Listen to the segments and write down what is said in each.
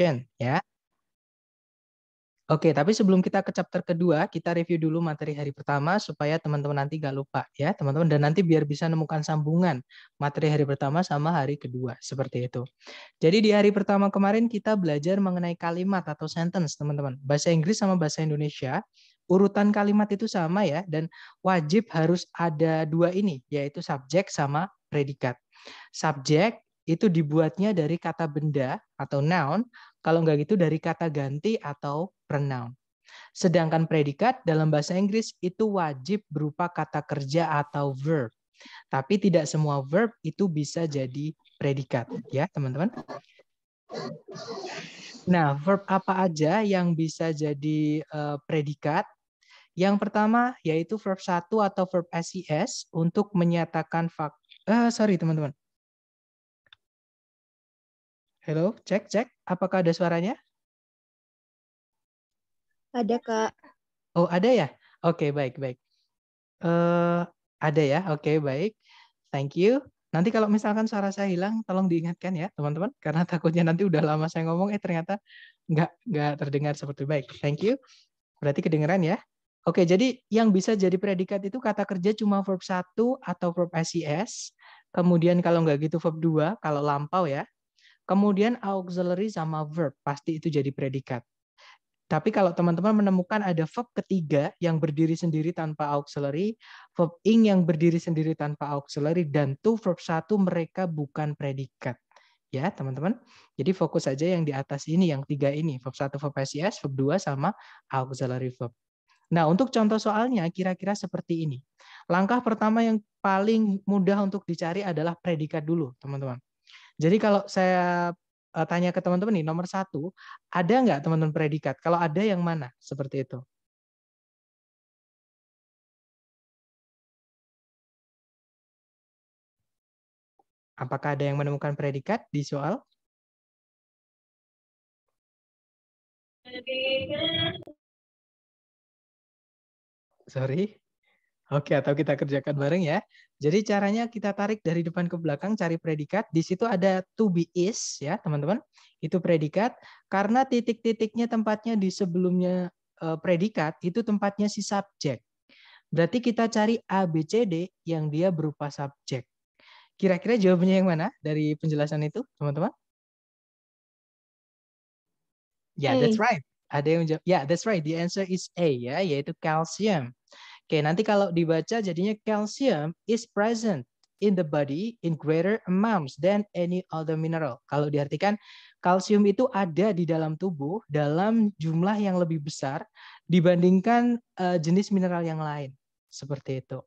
action ya. Oke, tapi sebelum kita ke chapter kedua, kita review dulu materi hari pertama supaya teman-teman nanti gak lupa ya, teman-teman. Dan nanti biar bisa menemukan sambungan materi hari pertama sama hari kedua, seperti itu. Jadi di hari pertama kemarin kita belajar mengenai kalimat atau sentence, teman-teman. Bahasa Inggris sama bahasa Indonesia, urutan kalimat itu sama ya, dan wajib harus ada dua ini, yaitu subjek sama predikat. Subjek itu dibuatnya dari kata benda atau noun, kalau nggak gitu dari kata ganti atau pronoun. Sedangkan predikat dalam bahasa Inggris itu wajib berupa kata kerja atau verb. Tapi tidak semua verb itu bisa jadi predikat, ya teman-teman. Nah, verb apa aja yang bisa jadi uh, predikat? Yang pertama yaitu verb satu atau verb SES untuk menyatakan fakta. Uh, eh, sorry, teman-teman. Halo, cek, cek. Apakah ada suaranya? Ada, Kak. Oh, ada ya? Oke, okay, baik, baik. Uh, ada ya? Oke, okay, baik. Thank you. Nanti kalau misalkan suara saya hilang, tolong diingatkan ya, teman-teman. Karena takutnya nanti udah lama saya ngomong, eh ternyata nggak, nggak terdengar seperti baik. Thank you. Berarti kedengeran ya? Oke, jadi yang bisa jadi predikat itu kata kerja cuma verb 1 atau verb SES. Kemudian kalau nggak gitu verb 2, kalau lampau ya. Kemudian auxiliary sama verb, pasti itu jadi predikat. Tapi kalau teman-teman menemukan ada verb ketiga yang berdiri sendiri tanpa auxiliary, verb ing yang berdiri sendiri tanpa auxiliary, dan to verb satu mereka bukan predikat. Ya, teman-teman. Jadi fokus saja yang di atas ini, yang tiga ini. Verb satu verb ses verb dua sama auxiliary verb. Nah, untuk contoh soalnya kira-kira seperti ini. Langkah pertama yang paling mudah untuk dicari adalah predikat dulu, teman-teman. Jadi kalau saya eh, tanya ke teman-teman nih, nomor satu, ada nggak teman-teman predikat? Kalau ada yang mana? Seperti itu. Apakah ada yang menemukan predikat di soal? Sorry. Oke, atau kita kerjakan bareng ya. Jadi caranya kita tarik dari depan ke belakang, cari predikat. Di situ ada to be is, ya teman-teman. Itu predikat. Karena titik-titiknya tempatnya di sebelumnya eh, predikat, itu tempatnya si subjek. Berarti kita cari A, B, C, D yang dia berupa subjek. Kira-kira jawabannya yang mana dari penjelasan itu, teman-teman? Ya, yeah, that's right. Ada yang jawab. Ya, yeah, that's right. The answer is A, ya, yaitu calcium. Oke, nanti kalau dibaca jadinya kalsium is present in the body in greater amounts than any other mineral. Kalau diartikan kalsium itu ada di dalam tubuh dalam jumlah yang lebih besar dibandingkan uh, jenis mineral yang lain. Seperti itu.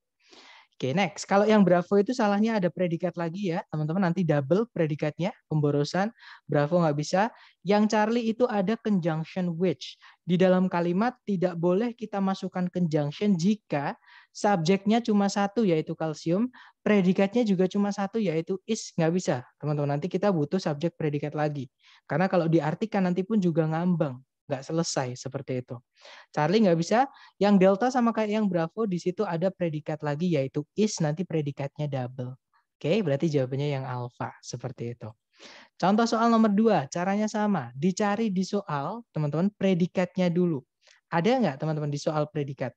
Oke, okay, next. Kalau yang bravo itu salahnya ada predikat lagi ya, teman-teman. Nanti double predikatnya, pemborosan. Bravo nggak bisa. Yang Charlie itu ada conjunction which. Di dalam kalimat tidak boleh kita masukkan conjunction jika subjeknya cuma satu, yaitu kalsium. Predikatnya juga cuma satu, yaitu is. Nggak bisa, teman-teman. Nanti kita butuh subjek predikat lagi. Karena kalau diartikan nanti pun juga ngambang nggak selesai seperti itu. Charlie nggak bisa. Yang delta sama kayak yang bravo di situ ada predikat lagi yaitu is nanti predikatnya double. Oke, okay, berarti jawabannya yang alpha seperti itu. Contoh soal nomor dua, caranya sama. Dicari di soal, teman-teman, predikatnya dulu. Ada nggak teman-teman di soal predikat?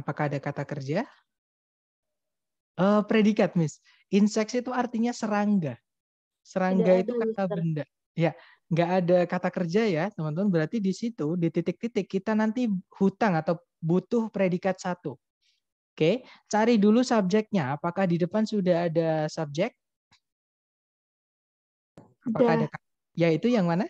Apakah ada kata kerja? Uh, predikat, Miss. Inseks itu artinya serangga. Serangga itu kata benda. Ya, nggak ada kata kerja ya, teman-teman. Berarti di situ, di titik-titik kita nanti hutang atau butuh predikat satu. Oke, cari dulu subjeknya. Apakah di depan sudah ada subjek? Apakah ada. Ya itu yang mana?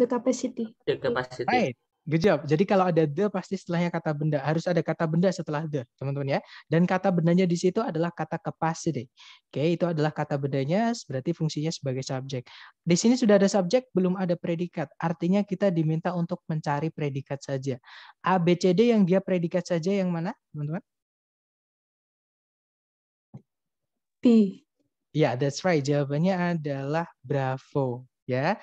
The capacity. The capacity. Right. Good job. Jadi kalau ada the pasti setelahnya kata benda. Harus ada kata benda setelah the, teman-teman ya. Dan kata bendanya di situ adalah kata capacity. Oke, itu adalah kata bendanya berarti fungsinya sebagai subjek. Di sini sudah ada subjek, belum ada predikat. Artinya kita diminta untuk mencari predikat saja. A, B, C, D yang dia predikat saja yang mana, teman-teman? B. Ya, that's right. Jawabannya adalah bravo, ya.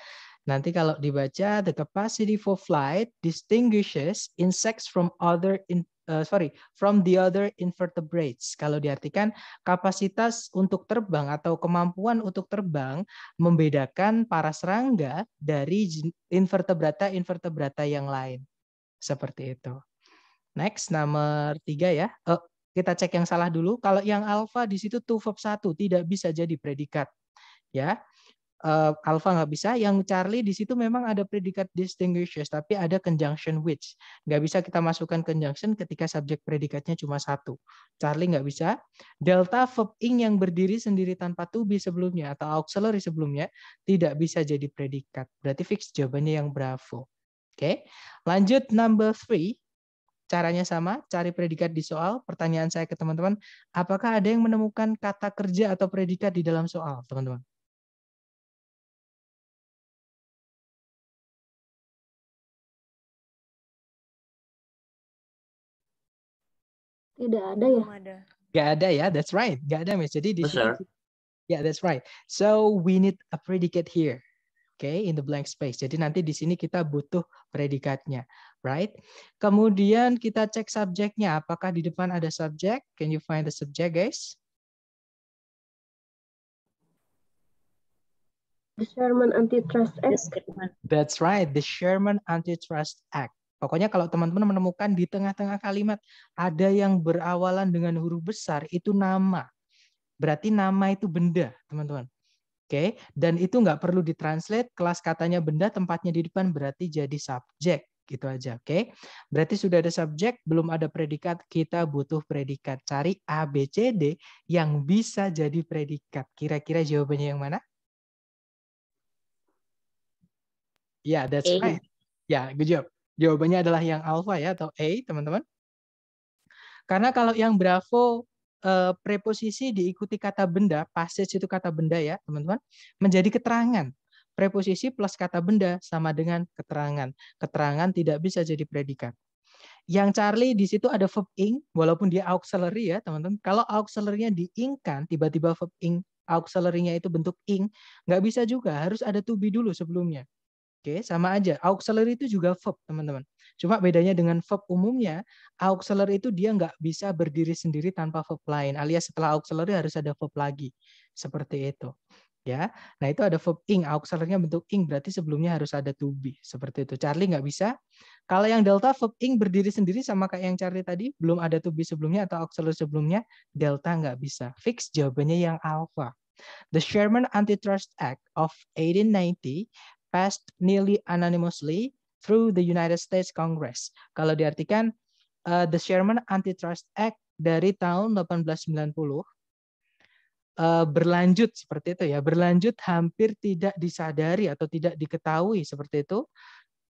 Nanti kalau dibaca, the capacity for flight distinguishes insects from other in, uh, sorry from the other invertebrates. Kalau diartikan kapasitas untuk terbang atau kemampuan untuk terbang membedakan para serangga dari invertebrata invertebrata yang lain. Seperti itu. Next nomor tiga ya. Oh, kita cek yang salah dulu. Kalau yang alpha di situ tuh verb satu tidak bisa jadi predikat. Ya, uh, alpha nggak bisa. Yang Charlie di situ memang ada predikat distinguishes, tapi ada conjunction which. Nggak bisa kita masukkan conjunction ketika subjek predikatnya cuma satu. Charlie nggak bisa. Delta verb ing yang berdiri sendiri tanpa to be sebelumnya atau auxiliary sebelumnya tidak bisa jadi predikat. Berarti fix jawabannya yang bravo. Oke, okay. lanjut number three. Caranya sama, cari predikat di soal. Pertanyaan saya ke teman-teman, apakah ada yang menemukan kata kerja atau predikat di dalam soal, teman-teman? Tidak ada ya? ada. Gak ada ya, that's right. Gak ada Miss. Jadi di sini. sini. Yeah, that's right. So we need a predicate here. Okay, in the blank space. Jadi nanti di sini kita butuh predikatnya, right? Kemudian kita cek subjeknya. Apakah di depan ada subjek? Can you find the subject, guys? The Sherman Antitrust Act. That's right, the Sherman Antitrust Act. Pokoknya kalau teman-teman menemukan di tengah-tengah kalimat ada yang berawalan dengan huruf besar itu nama. Berarti nama itu benda, teman-teman. Oke, dan itu nggak perlu ditranslate. Kelas katanya benda, tempatnya di depan berarti jadi subjek gitu aja, oke? Okay? Berarti sudah ada subjek, belum ada predikat, kita butuh predikat. Cari A, B, C, D yang bisa jadi predikat. Kira-kira jawabannya yang mana? Ya, yeah, that's right. Ya, yeah, good job. Jawabannya adalah yang alpha ya atau A, teman-teman. Karena kalau yang bravo eh, preposisi diikuti kata benda, passage itu kata benda ya, teman-teman, menjadi keterangan. Preposisi plus kata benda sama dengan keterangan. Keterangan tidak bisa jadi predikat. Yang Charlie di situ ada verb ing, walaupun dia auxiliary ya teman-teman. Kalau auxiliary-nya diingkan, tiba-tiba verb ing auxiliary-nya itu bentuk ing, nggak bisa juga, harus ada to be dulu sebelumnya. Oke, sama aja. Auxiliary itu juga verb, teman-teman. Cuma bedanya dengan verb umumnya, auxiliary itu dia nggak bisa berdiri sendiri tanpa verb lain. Alias setelah auxiliary harus ada verb lagi. Seperti itu. ya. Nah, itu ada verb ing. auxiliary bentuk ing, berarti sebelumnya harus ada to be. Seperti itu. Charlie nggak bisa. Kalau yang delta, verb ing berdiri sendiri sama kayak yang Charlie tadi. Belum ada to be sebelumnya atau auxiliary sebelumnya. Delta nggak bisa. Fix jawabannya yang alpha. The Sherman Antitrust Act of 1890 passed nearly anonymously through the United States Congress. Kalau diartikan uh, the Sherman Antitrust Act dari tahun 1890 uh, berlanjut seperti itu ya, berlanjut hampir tidak disadari atau tidak diketahui seperti itu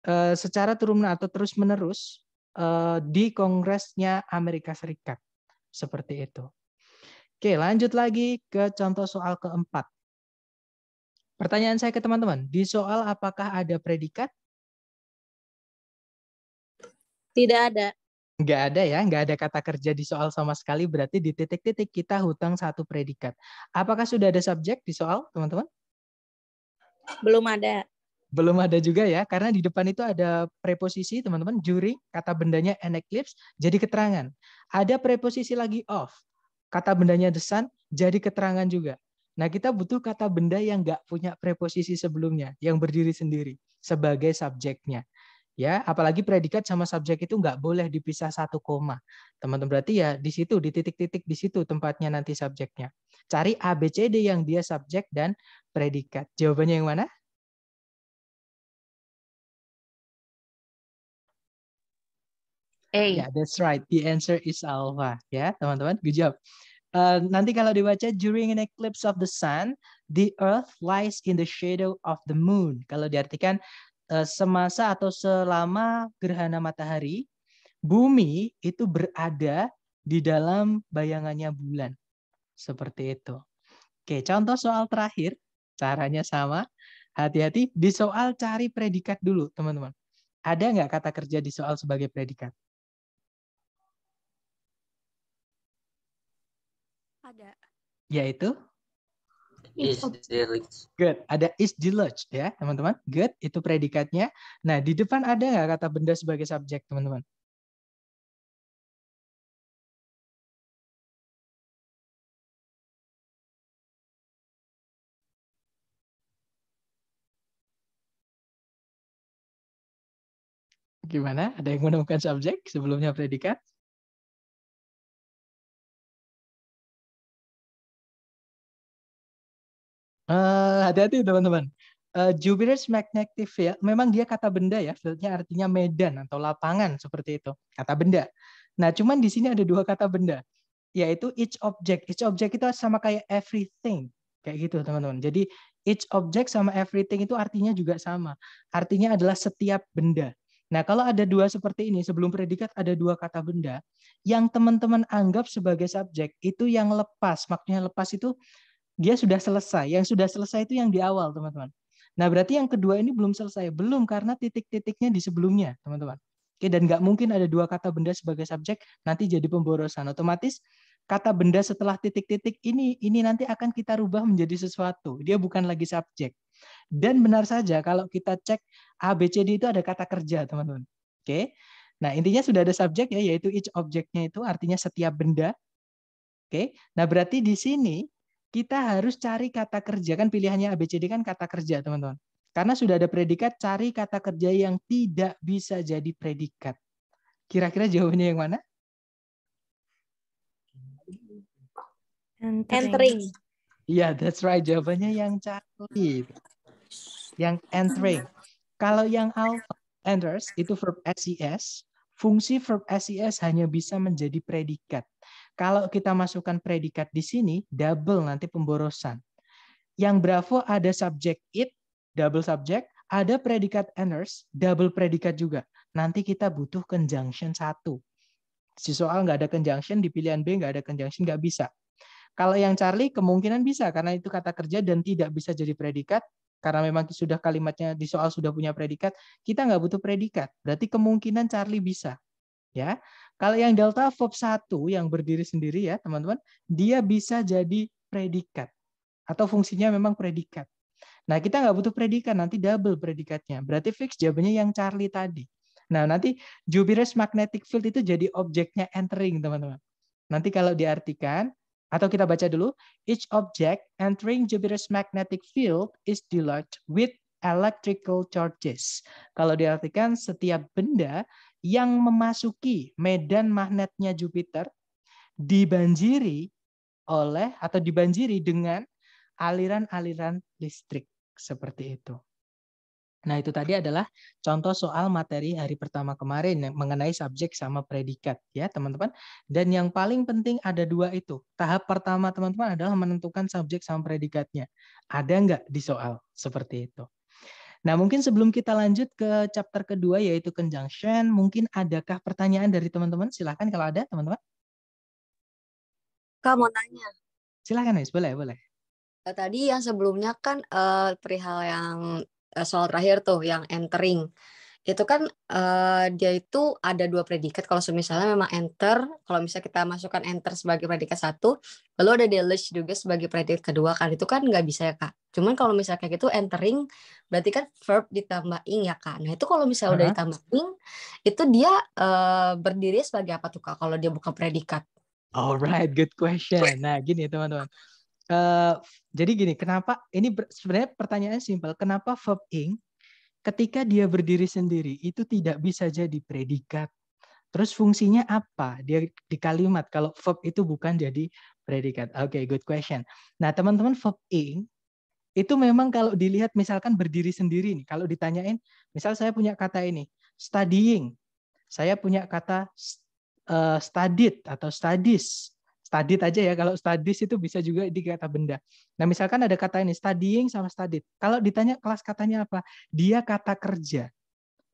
uh, secara turun atau terus menerus uh, di Kongresnya Amerika Serikat seperti itu. Oke, lanjut lagi ke contoh soal keempat. Pertanyaan saya ke teman-teman, di soal apakah ada predikat? Tidak ada. Nggak ada ya, nggak ada kata kerja di soal sama sekali, berarti di titik-titik kita hutang satu predikat. Apakah sudah ada subjek di soal, teman-teman? Belum ada. Belum ada juga ya, karena di depan itu ada preposisi, teman-teman, juri, kata bendanya an eclipse, jadi keterangan. Ada preposisi lagi off, kata bendanya the sun, jadi keterangan juga. Nah, kita butuh kata benda yang nggak punya preposisi sebelumnya, yang berdiri sendiri sebagai subjeknya. Ya, apalagi predikat sama subjek itu nggak boleh dipisah satu koma. Teman-teman berarti ya di situ, di titik-titik di situ tempatnya nanti subjeknya. Cari ABCD yang dia subjek dan predikat. Jawabannya yang mana? A. Yeah, that's right. The answer is alpha. Ya, teman-teman, good job. Eh, nanti kalau dibaca during an eclipse of the sun, the earth lies in the shadow of the moon. Kalau diartikan uh, semasa atau selama gerhana matahari, bumi itu berada di dalam bayangannya bulan. Seperti itu. Oke, contoh soal terakhir, caranya sama. Hati-hati di soal cari predikat dulu, teman-teman. Ada nggak kata kerja di soal sebagai predikat? ada. Yaitu? Is Good. Ada is deluged ya, teman-teman. Good itu predikatnya. Nah, di depan ada nggak kata benda sebagai subjek, teman-teman? Gimana? Ada yang menemukan subjek sebelumnya predikat? hati eh, hati-hati teman-teman. Uh, eh, magnetic magnetic field, memang dia kata benda ya, sebetulnya artinya medan atau lapangan seperti itu, kata benda. Nah, cuman di sini ada dua kata benda, yaitu each object. Each object itu sama kayak everything, kayak gitu teman-teman. Jadi each object sama everything itu artinya juga sama. Artinya adalah setiap benda. Nah, kalau ada dua seperti ini, sebelum predikat ada dua kata benda, yang teman-teman anggap sebagai subjek, itu yang lepas. Maksudnya lepas itu dia sudah selesai. Yang sudah selesai itu yang di awal, teman-teman. Nah, berarti yang kedua ini belum selesai. Belum, karena titik-titiknya di sebelumnya, teman-teman. Oke, dan nggak mungkin ada dua kata benda sebagai subjek, nanti jadi pemborosan. Otomatis kata benda setelah titik-titik ini, ini nanti akan kita rubah menjadi sesuatu. Dia bukan lagi subjek. Dan benar saja kalau kita cek A B C D itu ada kata kerja, teman-teman. Oke. Nah, intinya sudah ada subjek ya, yaitu each objeknya itu artinya setiap benda Oke, nah berarti di sini kita harus cari kata kerja kan pilihannya ABCD kan kata kerja teman-teman. Karena sudah ada predikat, cari kata kerja yang tidak bisa jadi predikat. Kira-kira jawabannya yang mana? Entering. Iya, yeah, that's right. Jawabannya yang cari. Yang entering. Kalau yang alpha, enters, itu verb SES. Fungsi verb SES hanya bisa menjadi predikat. Kalau kita masukkan predikat di sini, double nanti pemborosan. Yang bravo ada subjek it, double subjek, ada predikat enters, double predikat juga. Nanti kita butuh conjunction satu. Si soal nggak ada conjunction, di pilihan B nggak ada conjunction, nggak bisa. Kalau yang Charlie kemungkinan bisa, karena itu kata kerja dan tidak bisa jadi predikat, karena memang sudah kalimatnya di soal sudah punya predikat, kita nggak butuh predikat. Berarti kemungkinan Charlie bisa ya. Kalau yang delta verb 1 yang berdiri sendiri ya, teman-teman, dia bisa jadi predikat atau fungsinya memang predikat. Nah, kita nggak butuh predikat, nanti double predikatnya. Berarti fix jawabannya yang Charlie tadi. Nah, nanti Jupiter's magnetic field itu jadi objeknya entering, teman-teman. Nanti kalau diartikan, atau kita baca dulu, each object entering Jupiter's magnetic field is dislodged with electrical charges. Kalau diartikan, setiap benda yang memasuki medan magnetnya Jupiter dibanjiri oleh atau dibanjiri dengan aliran-aliran listrik seperti itu. Nah, itu tadi adalah contoh soal materi hari pertama kemarin yang mengenai subjek sama predikat ya, teman-teman. Dan yang paling penting ada dua itu. Tahap pertama teman-teman adalah menentukan subjek sama predikatnya. Ada nggak di soal seperti itu? Nah, mungkin sebelum kita lanjut ke chapter kedua yaitu conjunction, mungkin adakah pertanyaan dari teman-teman? Silahkan kalau ada teman-teman. Kak mau nanya. Silahkan, Nis. Boleh, boleh. Ya, tadi yang sebelumnya kan uh, perihal yang uh, soal terakhir tuh, yang entering itu kan uh, dia itu ada dua predikat kalau misalnya memang enter kalau misalnya kita masukkan enter sebagai predikat satu lalu ada delish juga sebagai predikat kedua kan itu kan nggak bisa ya kak cuman kalau misalnya kayak gitu entering berarti kan verb ditambah ing ya kak nah itu kalau misalnya uh -huh. udah ditambah ing itu dia uh, berdiri sebagai apa tuh kak kalau dia bukan predikat alright good question nah gini teman-teman Uh, jadi gini, kenapa ini sebenarnya pertanyaan simpel, kenapa verb ing ketika dia berdiri sendiri itu tidak bisa jadi predikat. Terus fungsinya apa? Dia di kalimat kalau verb itu bukan jadi predikat. Oke, okay, good question. Nah, teman-teman verb ing itu memang kalau dilihat misalkan berdiri sendiri nih, kalau ditanyain, misal saya punya kata ini, studying. Saya punya kata uh, studied atau studies studied aja ya. Kalau studies itu bisa juga di kata benda. Nah, misalkan ada kata ini studying sama studied. Kalau ditanya kelas katanya apa? Dia kata kerja,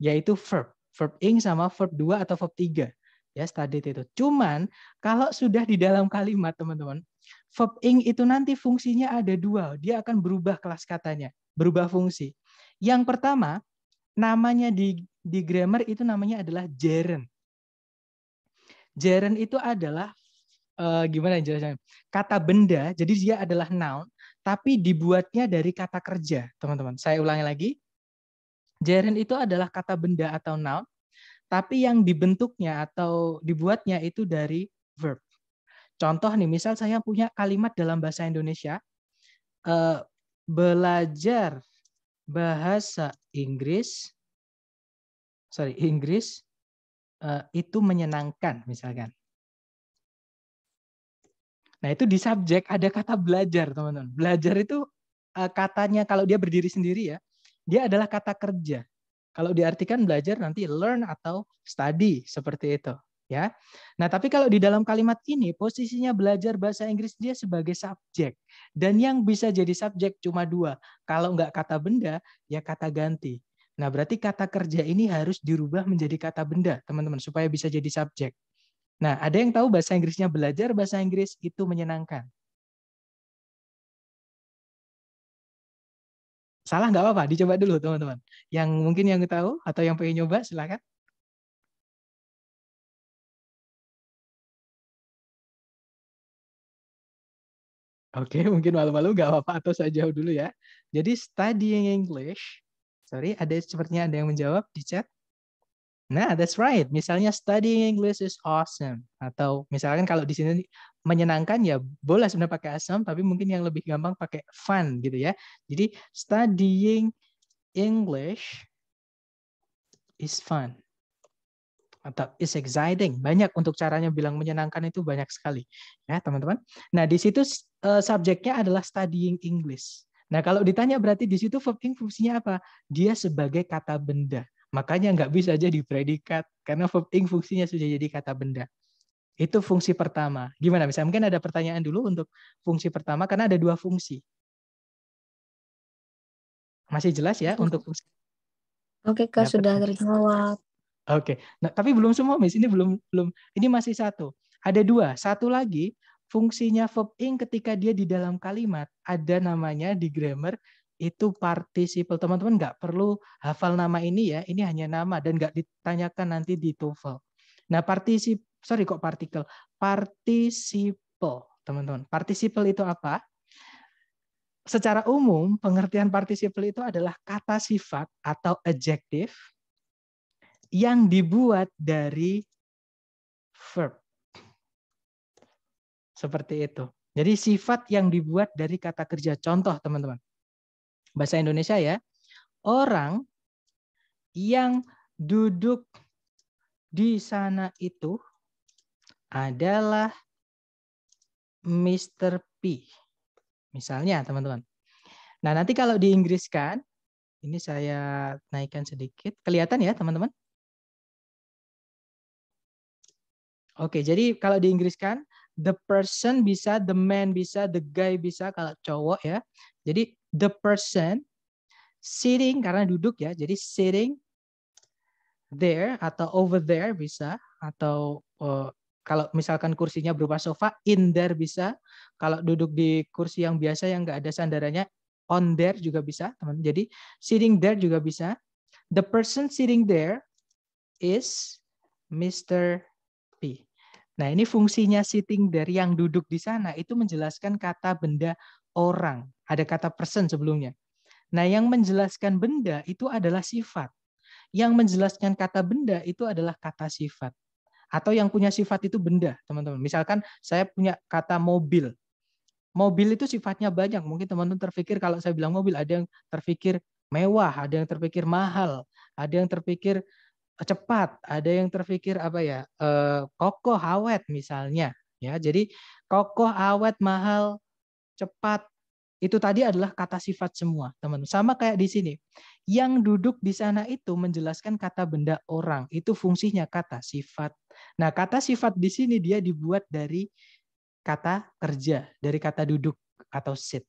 yaitu verb. Verb ing sama verb 2 atau verb 3. Ya, studied itu. Cuman kalau sudah di dalam kalimat, teman-teman, verb ing itu nanti fungsinya ada dua. Dia akan berubah kelas katanya, berubah fungsi. Yang pertama, namanya di di grammar itu namanya adalah gerund. Jaren itu adalah uh, gimana ya jelasnya? Kata benda, jadi dia adalah noun, tapi dibuatnya dari kata kerja, teman-teman. Saya ulangi lagi. Gerund itu adalah kata benda atau noun, tapi yang dibentuknya atau dibuatnya itu dari verb. Contoh nih, misal saya punya kalimat dalam bahasa Indonesia, uh, belajar bahasa Inggris, sorry Inggris uh, itu menyenangkan misalkan. Nah itu di subjek ada kata belajar teman-teman. Belajar itu eh, katanya kalau dia berdiri sendiri ya, dia adalah kata kerja. Kalau diartikan belajar nanti learn atau study seperti itu ya. Nah, tapi kalau di dalam kalimat ini posisinya belajar bahasa Inggris dia sebagai subjek dan yang bisa jadi subjek cuma dua. Kalau nggak kata benda, ya kata ganti. Nah, berarti kata kerja ini harus dirubah menjadi kata benda, teman-teman, supaya bisa jadi subjek. Nah, ada yang tahu bahasa Inggrisnya belajar bahasa Inggris itu menyenangkan. Salah nggak apa-apa, dicoba dulu teman-teman. Yang mungkin yang tahu atau yang pengen nyoba silakan. Oke, mungkin malu-malu nggak apa-apa atau saya jauh dulu ya. Jadi studying English, sorry, ada sepertinya ada yang menjawab di chat. Nah, that's right. Misalnya studying English is awesome atau misalkan kalau di sini menyenangkan ya boleh sebenarnya pakai awesome tapi mungkin yang lebih gampang pakai fun gitu ya. Jadi studying English is fun atau is exciting. Banyak untuk caranya bilang menyenangkan itu banyak sekali ya, teman-teman. Nah, di situ eh, subjeknya adalah studying English. Nah, kalau ditanya berarti di situ verb fungsinya apa? Dia sebagai kata benda. Makanya nggak bisa jadi predikat karena verb ing fungsinya sudah jadi kata benda. Itu fungsi pertama. Gimana? Bisa mungkin ada pertanyaan dulu untuk fungsi pertama karena ada dua fungsi. Masih jelas ya Oke. untuk fungsi? Oke, Kak, ya, sudah kan? terjawab. Oke. Nah, tapi belum semua, Miss. Ini belum belum. Ini masih satu. Ada dua. Satu lagi fungsinya verb ing ketika dia di dalam kalimat ada namanya di grammar itu partisipal Teman-teman nggak perlu hafal nama ini ya, ini hanya nama dan nggak ditanyakan nanti di TOEFL. Nah, partisip, sorry kok partikel, partisipal teman-teman. partisipal itu apa? Secara umum, pengertian partisipal itu adalah kata sifat atau adjective yang dibuat dari verb. Seperti itu. Jadi sifat yang dibuat dari kata kerja. Contoh, teman-teman bahasa Indonesia ya, orang yang duduk di sana itu adalah Mr. P. Misalnya, teman-teman. Nah, nanti kalau di Inggris ini saya naikkan sedikit. Kelihatan ya, teman-teman? Oke, jadi kalau di Inggris the person bisa, the man bisa, the guy bisa, kalau cowok ya. Jadi the person sitting karena duduk ya. Jadi sitting there atau over there bisa atau uh, kalau misalkan kursinya berupa sofa in there bisa. Kalau duduk di kursi yang biasa yang nggak ada sandarannya on there juga bisa, teman. Jadi sitting there juga bisa. The person sitting there is Mr. P. Nah, ini fungsinya sitting there yang duduk di sana itu menjelaskan kata benda orang. Ada kata person sebelumnya. Nah, yang menjelaskan benda itu adalah sifat. Yang menjelaskan kata benda itu adalah kata sifat. Atau yang punya sifat itu benda, teman-teman. Misalkan saya punya kata mobil. Mobil itu sifatnya banyak. Mungkin teman-teman terpikir kalau saya bilang mobil, ada yang terpikir mewah, ada yang terpikir mahal, ada yang terpikir eh, cepat, ada yang terpikir apa ya, eh, kokoh awet misalnya. Ya, jadi kokoh awet mahal cepat. Itu tadi adalah kata sifat semua, teman-teman. Sama kayak di sini. Yang duduk di sana itu menjelaskan kata benda orang. Itu fungsinya kata sifat. Nah, kata sifat di sini dia dibuat dari kata kerja, dari kata duduk atau sit.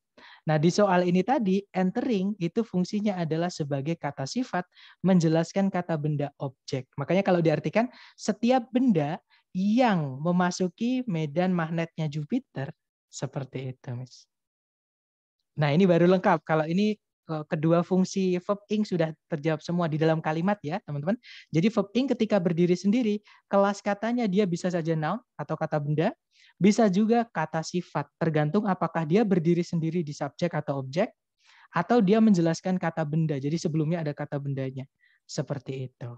Nah, di soal ini tadi, entering itu fungsinya adalah sebagai kata sifat menjelaskan kata benda objek. Makanya kalau diartikan, setiap benda yang memasuki medan magnetnya Jupiter seperti itu, Miss. Nah, ini baru lengkap. Kalau ini eh, kedua fungsi verb ing sudah terjawab semua di dalam kalimat ya, teman-teman. Jadi verb ing ketika berdiri sendiri, kelas katanya dia bisa saja noun atau kata benda, bisa juga kata sifat, tergantung apakah dia berdiri sendiri di subjek atau objek, atau dia menjelaskan kata benda. Jadi sebelumnya ada kata bendanya. Seperti itu.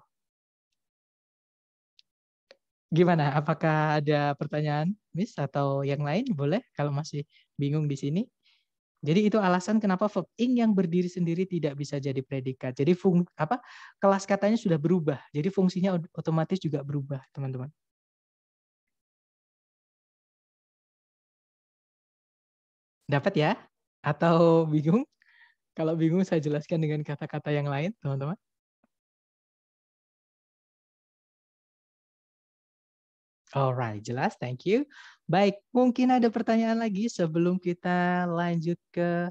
Gimana? Apakah ada pertanyaan, Miss, atau yang lain? Boleh kalau masih bingung di sini. Jadi itu alasan kenapa verb ing yang berdiri sendiri tidak bisa jadi predikat. Jadi fung apa kelas katanya sudah berubah. Jadi fungsinya otomatis juga berubah, teman-teman. Dapat ya? Atau bingung? Kalau bingung saya jelaskan dengan kata-kata yang lain, teman-teman. Alright, jelas. Thank you. Baik, mungkin ada pertanyaan lagi sebelum kita lanjut ke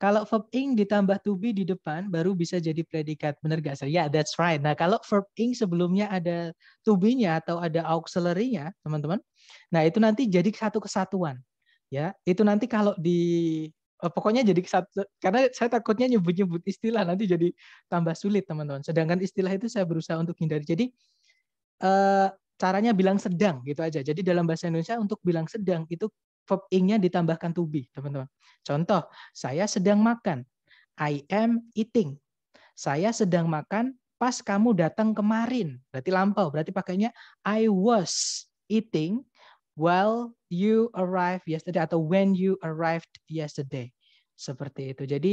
kalau verb ing ditambah to be di depan baru bisa jadi predikat. Benar gak saya? Ya, yeah, that's right. Nah, kalau verb ing sebelumnya ada to be-nya atau ada auxiliary-nya, teman-teman. Nah, itu nanti jadi satu kesatuan. Ya, itu nanti kalau di eh, pokoknya jadi satu karena saya takutnya nyebut-nyebut istilah nanti jadi tambah sulit, teman-teman. Sedangkan istilah itu saya berusaha untuk hindari. Jadi eh, caranya bilang sedang gitu aja. Jadi dalam bahasa Indonesia untuk bilang sedang itu verb ing-nya ditambahkan to be, teman-teman. Contoh, saya sedang makan. I am eating. Saya sedang makan pas kamu datang kemarin. Berarti lampau, berarti pakainya I was eating while you arrived yesterday atau when you arrived yesterday. Seperti itu. Jadi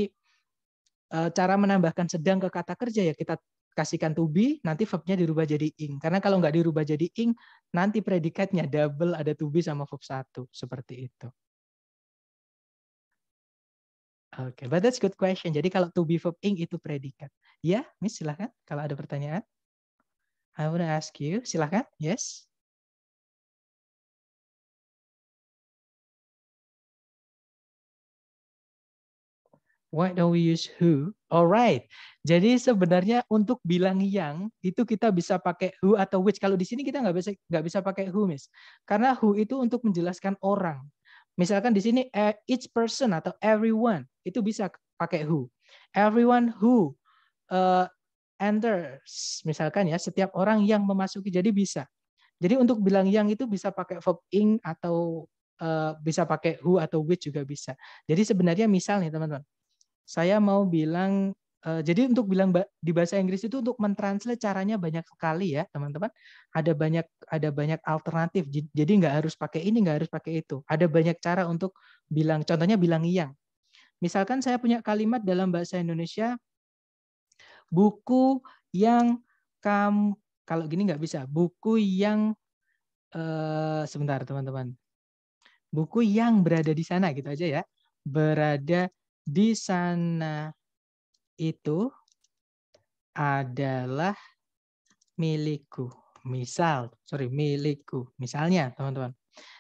eh, cara menambahkan sedang ke kata kerja ya kita kasihkan to be, nanti verbnya dirubah jadi ing. Karena kalau nggak dirubah jadi ing, nanti predikatnya double ada to be sama verb satu Seperti itu. Oke, okay, but that's good question. Jadi kalau to be verb ing itu predikat. Ya, yeah, Miss silahkan kalau ada pertanyaan. I want to ask you, silahkan. Yes. Why don't we use who? Alright. Jadi sebenarnya untuk bilang yang itu kita bisa pakai who atau which. Kalau di sini kita nggak bisa nggak bisa pakai who, miss. Karena who itu untuk menjelaskan orang. Misalkan di sini eh, each person atau everyone itu bisa pakai who. Everyone who uh, enters, misalkan ya setiap orang yang memasuki. Jadi bisa. Jadi untuk bilang yang itu bisa pakai verb ing atau uh, bisa pakai who atau which juga bisa. Jadi sebenarnya misalnya teman-teman, saya mau bilang uh, jadi untuk bilang di bahasa Inggris itu untuk mentranslate caranya banyak sekali ya teman-teman ada banyak ada banyak alternatif jadi nggak harus pakai ini nggak harus pakai itu ada banyak cara untuk bilang contohnya bilang yang misalkan saya punya kalimat dalam bahasa Indonesia buku yang kamu kalau gini nggak bisa buku yang uh, sebentar teman-teman buku yang berada di sana gitu aja ya berada di sana itu adalah milikku. Misal, sorry, milikku. Misalnya, teman-teman.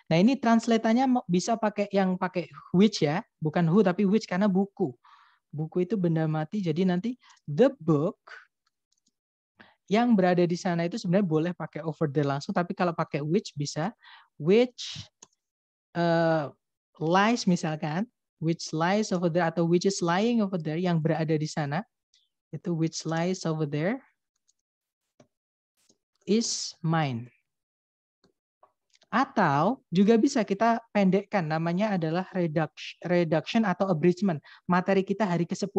Nah, ini translatanya bisa pakai yang pakai which ya, bukan who tapi which karena buku. Buku itu benda mati, jadi nanti the book yang berada di sana itu sebenarnya boleh pakai over the langsung, tapi kalau pakai which bisa which uh, lies misalkan which lies over there atau which is lying over there yang berada di sana itu which lies over there is mine. Atau juga bisa kita pendekkan namanya adalah reduction, reduction atau abridgment. Materi kita hari ke-10.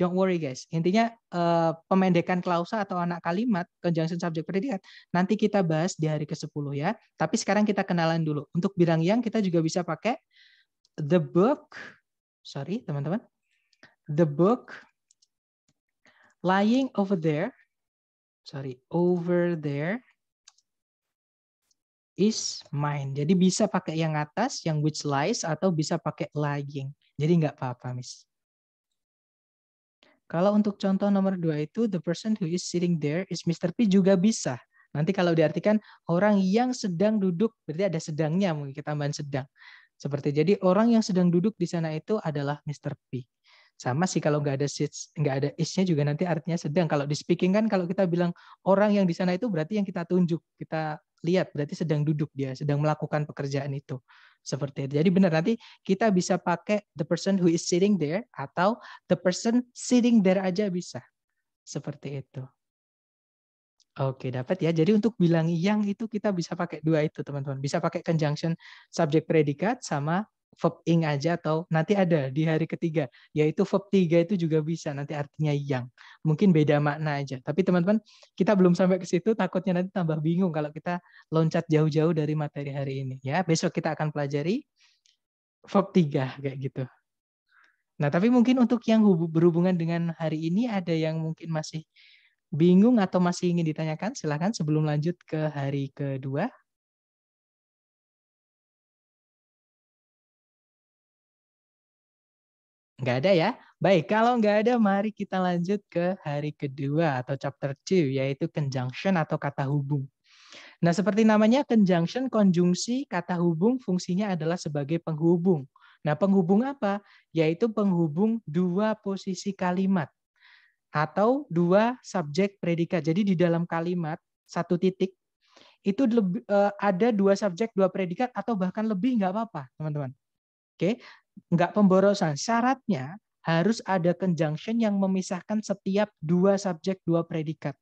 Don't worry guys. Intinya uh, pemendekan klausa atau anak kalimat conjunction subject predikat nanti kita bahas di hari ke-10 ya. Tapi sekarang kita kenalan dulu. Untuk bidang yang kita juga bisa pakai the book, sorry teman-teman, the book lying over there, sorry, over there is mine. Jadi bisa pakai yang atas, yang which lies, atau bisa pakai lying. Jadi nggak apa-apa, Miss. Kalau untuk contoh nomor dua itu, the person who is sitting there is Mr. P juga bisa. Nanti kalau diartikan orang yang sedang duduk, berarti ada sedangnya, mungkin tambahan sedang. Seperti jadi orang yang sedang duduk di sana itu adalah Mr. P. Sama sih kalau nggak ada sits, nggak ada isnya juga nanti artinya sedang. Kalau di speaking kan kalau kita bilang orang yang di sana itu berarti yang kita tunjuk, kita lihat berarti sedang duduk dia, sedang melakukan pekerjaan itu. Seperti itu. Jadi benar nanti kita bisa pakai the person who is sitting there atau the person sitting there aja bisa. Seperti itu. Oke, dapat ya. Jadi untuk bilang yang itu kita bisa pakai dua itu, teman-teman. Bisa pakai conjunction subject predikat sama verb ing aja atau nanti ada di hari ketiga, yaitu verb tiga itu juga bisa nanti artinya yang. Mungkin beda makna aja. Tapi teman-teman, kita belum sampai ke situ, takutnya nanti tambah bingung kalau kita loncat jauh-jauh dari materi hari ini ya. Besok kita akan pelajari verb tiga kayak gitu. Nah, tapi mungkin untuk yang berhubungan dengan hari ini ada yang mungkin masih Bingung atau masih ingin ditanyakan? Silahkan sebelum lanjut ke hari kedua. Nggak ada ya? Baik, kalau nggak ada, mari kita lanjut ke hari kedua atau chapter 2, yaitu conjunction atau kata hubung. Nah, seperti namanya, conjunction, konjungsi, kata hubung, fungsinya adalah sebagai penghubung. Nah, penghubung apa? Yaitu penghubung dua posisi kalimat atau dua subjek predikat. Jadi di dalam kalimat satu titik itu eh, ada dua subjek, dua predikat atau bahkan lebih nggak apa-apa, teman-teman. Oke, nggak pemborosan. Syaratnya harus ada conjunction yang memisahkan setiap dua subjek, dua predikat.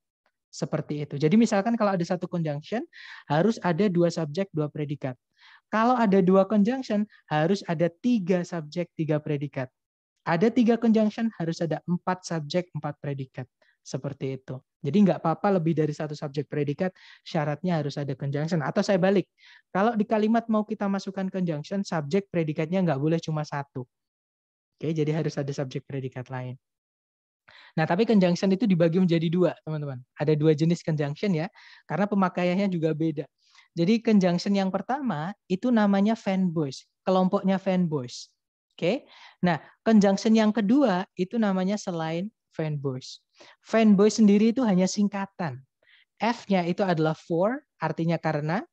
Seperti itu. Jadi misalkan kalau ada satu conjunction, harus ada dua subjek, dua predikat. Kalau ada dua conjunction, harus ada tiga subjek, tiga predikat ada tiga conjunction harus ada empat subjek empat predikat seperti itu. Jadi nggak apa-apa lebih dari satu subjek predikat, syaratnya harus ada conjunction. Atau saya balik, kalau di kalimat mau kita masukkan conjunction, subjek predikatnya nggak boleh cuma satu. Oke, jadi harus ada subjek predikat lain. Nah, tapi conjunction itu dibagi menjadi dua, teman-teman. Ada dua jenis conjunction ya, karena pemakaiannya juga beda. Jadi conjunction yang pertama itu namanya fanboys, kelompoknya fanboys. Oke. Okay? Nah, conjunction yang kedua itu namanya selain fanboys. Fanboys sendiri itu hanya singkatan. F-nya itu adalah for, artinya karena.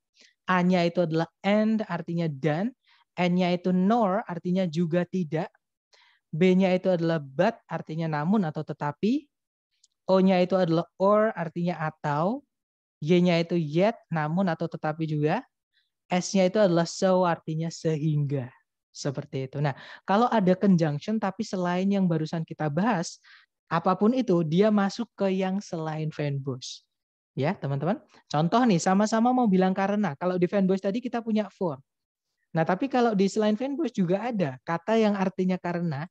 A-nya itu adalah and, artinya dan. N-nya itu nor, artinya juga tidak. B-nya itu adalah but, artinya namun atau tetapi. O-nya itu adalah or, artinya atau. Y-nya itu yet, namun atau tetapi juga. S-nya itu adalah so, artinya sehingga seperti itu. Nah, kalau ada conjunction tapi selain yang barusan kita bahas, apapun itu dia masuk ke yang selain van fanbase. Ya, teman-teman. Contoh nih, sama-sama mau bilang karena. Kalau di fanbase tadi kita punya for. Nah, tapi kalau di selain van fanbase juga ada kata yang artinya karena,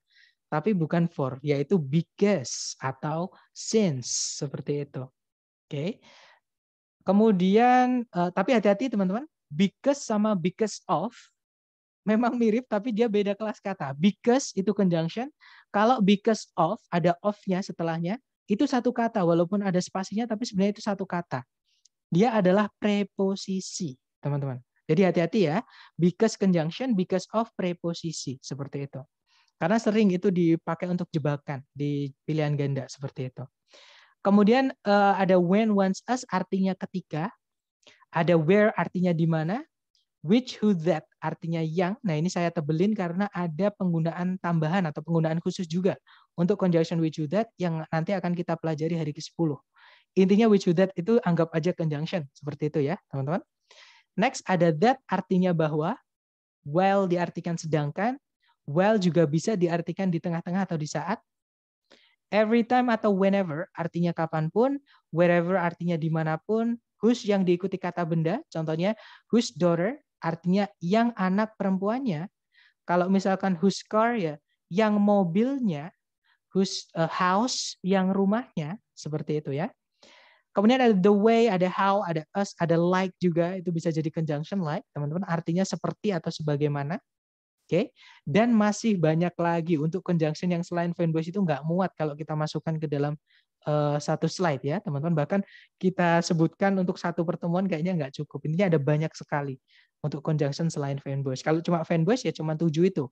tapi bukan for, yaitu because atau since, seperti itu. Oke. Okay. Kemudian, uh, tapi hati-hati teman-teman, because sama because of memang mirip tapi dia beda kelas kata. Because itu conjunction. Kalau because of ada of-nya setelahnya itu satu kata walaupun ada spasinya tapi sebenarnya itu satu kata. Dia adalah preposisi, teman-teman. Jadi hati-hati ya, because conjunction, because of preposisi seperti itu. Karena sering itu dipakai untuk jebakan di pilihan ganda seperti itu. Kemudian eh, ada when, once, as artinya ketika, ada where artinya di mana, Which, who, that artinya yang. Nah ini saya tebelin karena ada penggunaan tambahan atau penggunaan khusus juga untuk conjunction which, who, that yang nanti akan kita pelajari hari ke-10. Intinya which, who, that itu anggap aja conjunction. Seperti itu ya teman-teman. Next ada that artinya bahwa. While diartikan sedangkan. While juga bisa diartikan di tengah-tengah atau di saat. Every time atau whenever artinya kapanpun. Wherever artinya dimanapun. Whose yang diikuti kata benda. Contohnya whose daughter Artinya yang anak perempuannya, kalau misalkan whose car ya, yang mobilnya, whose uh, house, yang rumahnya, seperti itu ya. Kemudian ada the way, ada how, ada us, ada like juga, itu bisa jadi conjunction like, teman-teman. Artinya seperti atau sebagaimana. Oke, okay? dan masih banyak lagi untuk conjunction yang selain fanboys itu nggak muat kalau kita masukkan ke dalam Eh, satu slide ya teman-teman bahkan kita sebutkan untuk satu pertemuan kayaknya nggak cukup intinya ada banyak sekali untuk conjunction selain fanboys kalau cuma fanboys ya cuma tujuh itu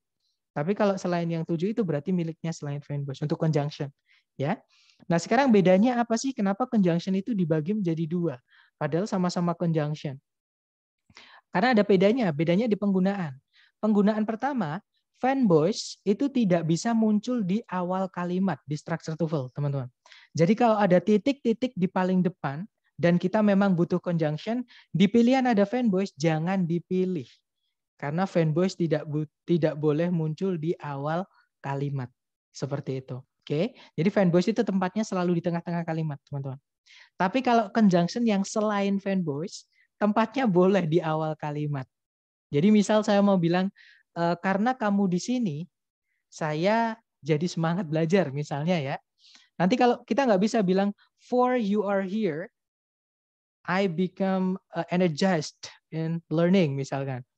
tapi kalau selain yang tujuh itu berarti miliknya selain fanboys untuk conjunction ya nah sekarang bedanya apa sih kenapa conjunction itu dibagi menjadi dua padahal sama-sama conjunction karena ada bedanya bedanya di penggunaan penggunaan pertama fanboys itu tidak bisa muncul di awal kalimat di structure tuval, teman-teman. Jadi kalau ada titik-titik di paling depan dan kita memang butuh conjunction, di pilihan ada fanboys jangan dipilih. Karena fanboys tidak tidak boleh muncul di awal kalimat. Seperti itu. Oke. Jadi fanboys itu tempatnya selalu di tengah-tengah kalimat, teman-teman. Tapi kalau conjunction yang selain fanboys, tempatnya boleh di awal kalimat. Jadi misal saya mau bilang Eh, karena kamu di sini, saya jadi semangat belajar misalnya ya. Nanti kalau kita nggak bisa bilang for you are here, I become eh, energized in learning misalkan.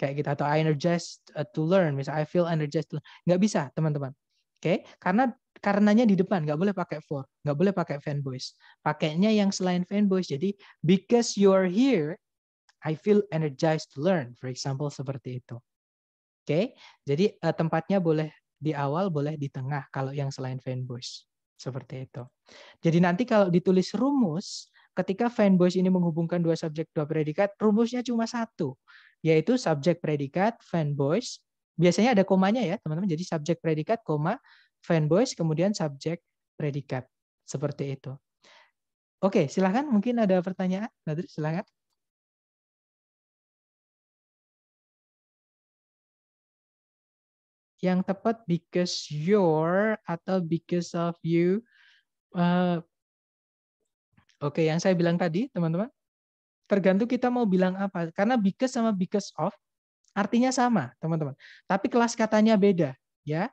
Kayak kita gitu, atau I energized eh, to learn, misal I feel energized. To learn. Nggak bisa teman-teman. Oke, okay? karena karenanya di depan nggak boleh pakai for, nggak boleh pakai fanboys. Pakainya yang selain fanboys. Jadi because you are here, I feel energized to learn. For example seperti itu. Oke, jadi eh, tempatnya boleh di awal, boleh di tengah kalau yang selain fanboys. Seperti itu. Jadi nanti kalau ditulis rumus, ketika fanboys ini menghubungkan dua subjek dua predikat, rumusnya cuma satu, yaitu subjek predikat fanboys. Biasanya ada komanya ya, teman-teman. Jadi subjek predikat koma fanboys kemudian subjek predikat. Seperti itu. Oke, silahkan mungkin ada pertanyaan. Nadir? silahkan. yang tepat because your atau because of you. Uh, Oke, okay, yang saya bilang tadi, teman-teman. Tergantung kita mau bilang apa. Karena because sama because of artinya sama, teman-teman. Tapi kelas katanya beda, ya.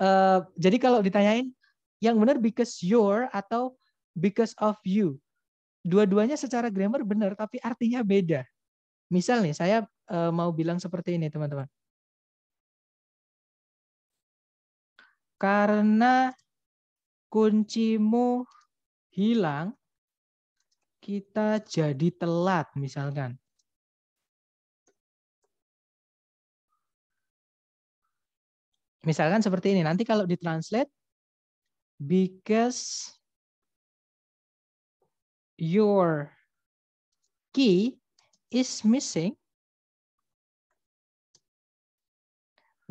Uh, jadi kalau ditanyain yang benar because your atau because of you. Dua-duanya secara grammar benar tapi artinya beda. Misalnya, saya eh, mau bilang seperti ini, teman-teman. karena kuncimu hilang, kita jadi telat misalkan. Misalkan seperti ini, nanti kalau ditranslate, because your key is missing,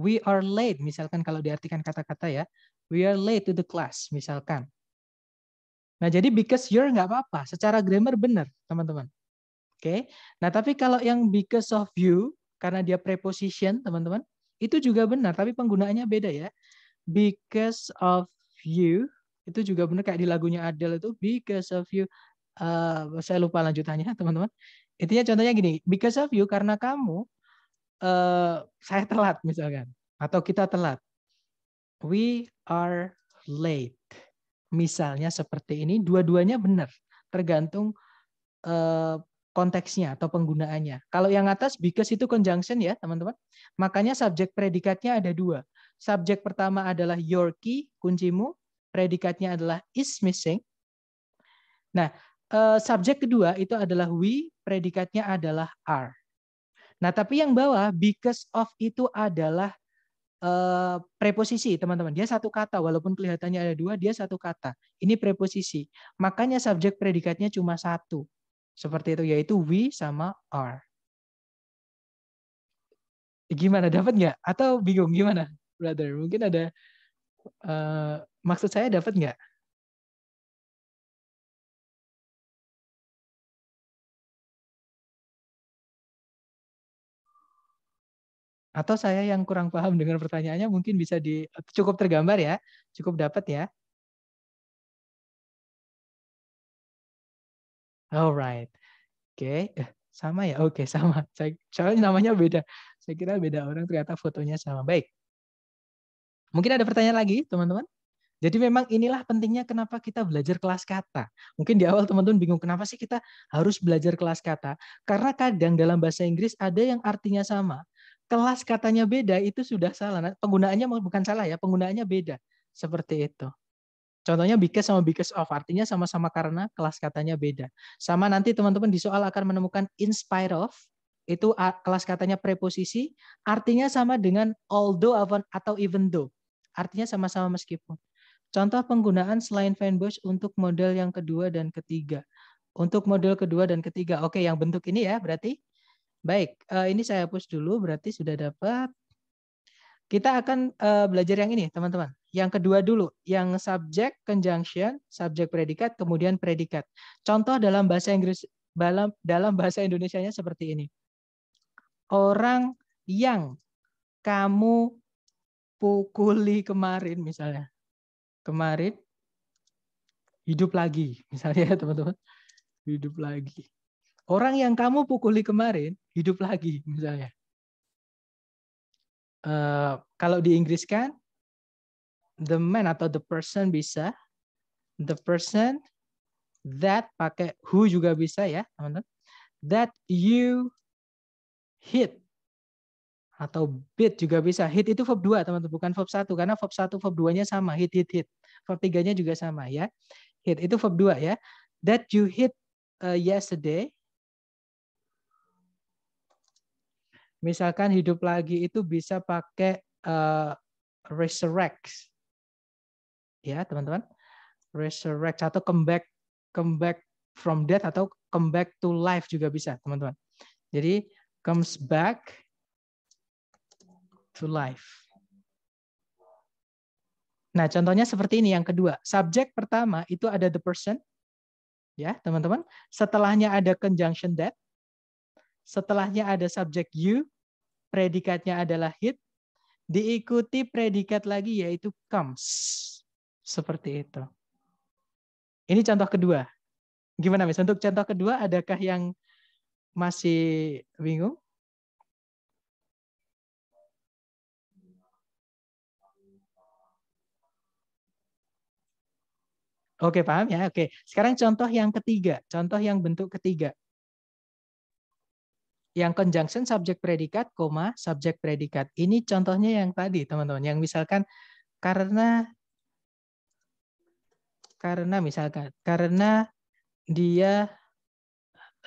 we are late misalkan kalau diartikan kata-kata ya we are late to the class misalkan nah jadi because you're nggak apa-apa secara grammar benar teman-teman oke okay? nah tapi kalau yang because of you karena dia preposition teman-teman itu juga benar tapi penggunaannya beda ya because of you itu juga benar kayak di lagunya Adele itu because of you uh, saya lupa lanjutannya teman-teman intinya contohnya gini because of you karena kamu uh, saya telat misalkan atau kita telat. We are late. Misalnya seperti ini, dua-duanya benar, tergantung uh, konteksnya atau penggunaannya. Kalau yang atas because itu conjunction ya teman-teman. Makanya subjek predikatnya ada dua. Subjek pertama adalah your key, kuncimu. Predikatnya adalah is missing. Nah, eh, subjek kedua itu adalah we, predikatnya adalah are. Nah, tapi yang bawah because of itu adalah eh, preposisi, teman-teman. Dia satu kata, walaupun kelihatannya ada dua, dia satu kata. Ini preposisi. Makanya subjek predikatnya cuma satu. Seperti itu, yaitu we sama are. Gimana, dapat nggak? Atau bingung gimana, brother? Mungkin ada, uh, maksud saya dapat nggak? Atau saya yang kurang paham dengan pertanyaannya mungkin bisa di cukup tergambar ya, cukup dapat ya. Alright, oke, okay. Eh, sama ya, oke okay, sama. Saya, soalnya namanya beda. Saya kira beda orang ternyata fotonya sama. Baik. Mungkin ada pertanyaan lagi, teman-teman? Jadi memang inilah pentingnya kenapa kita belajar kelas kata. Mungkin di awal teman-teman bingung kenapa sih kita harus belajar kelas kata? Karena kadang dalam bahasa Inggris ada yang artinya sama, kelas katanya beda itu sudah salah. Nah, penggunaannya bukan salah ya, penggunaannya beda. Seperti itu. Contohnya because sama because of, artinya sama-sama karena kelas katanya beda. Sama nanti teman-teman di soal akan menemukan in spite of, itu kelas katanya preposisi, artinya sama dengan although atau even though. Artinya sama-sama meskipun. Contoh penggunaan selain fanbush untuk model yang kedua dan ketiga. Untuk model kedua dan ketiga, oke yang bentuk ini ya berarti Baik, eh, ini saya hapus dulu berarti sudah dapat. Kita akan eh, belajar yang ini, teman-teman. Yang kedua dulu, yang subjek conjunction, subjek predikat, kemudian predikat. Contoh dalam bahasa Inggris dalam dalam bahasa nya seperti ini. Orang yang kamu pukuli kemarin misalnya. Kemarin hidup lagi misalnya ya teman-teman. Hidup lagi Orang yang kamu pukuli kemarin hidup lagi misalnya. Uh, kalau di Inggris kan the man atau the person bisa the person that pakai who juga bisa ya teman-teman that you hit atau beat juga bisa hit itu verb dua teman-teman bukan verb satu karena verb satu verb 2-nya sama hit hit hit verb tiganya juga sama ya hit itu verb dua ya that you hit uh, yesterday Misalkan hidup lagi itu bisa pakai uh, resurrect. Ya, teman-teman. Resurrect atau comeback comeback from death atau comeback to life juga bisa, teman-teman. Jadi comes back to life. Nah, contohnya seperti ini yang kedua. Subjek pertama itu ada the person. Ya, teman-teman. Setelahnya ada conjunction that setelahnya ada subjek you, predikatnya adalah hit, diikuti predikat lagi yaitu comes. Seperti itu. Ini contoh kedua. Gimana Miss? Untuk contoh kedua adakah yang masih bingung? Oke, paham ya? Oke. Sekarang contoh yang ketiga, contoh yang bentuk ketiga yang conjunction subjek predikat, koma subjek predikat. Ini contohnya yang tadi, teman-teman. Yang misalkan karena karena misalkan karena dia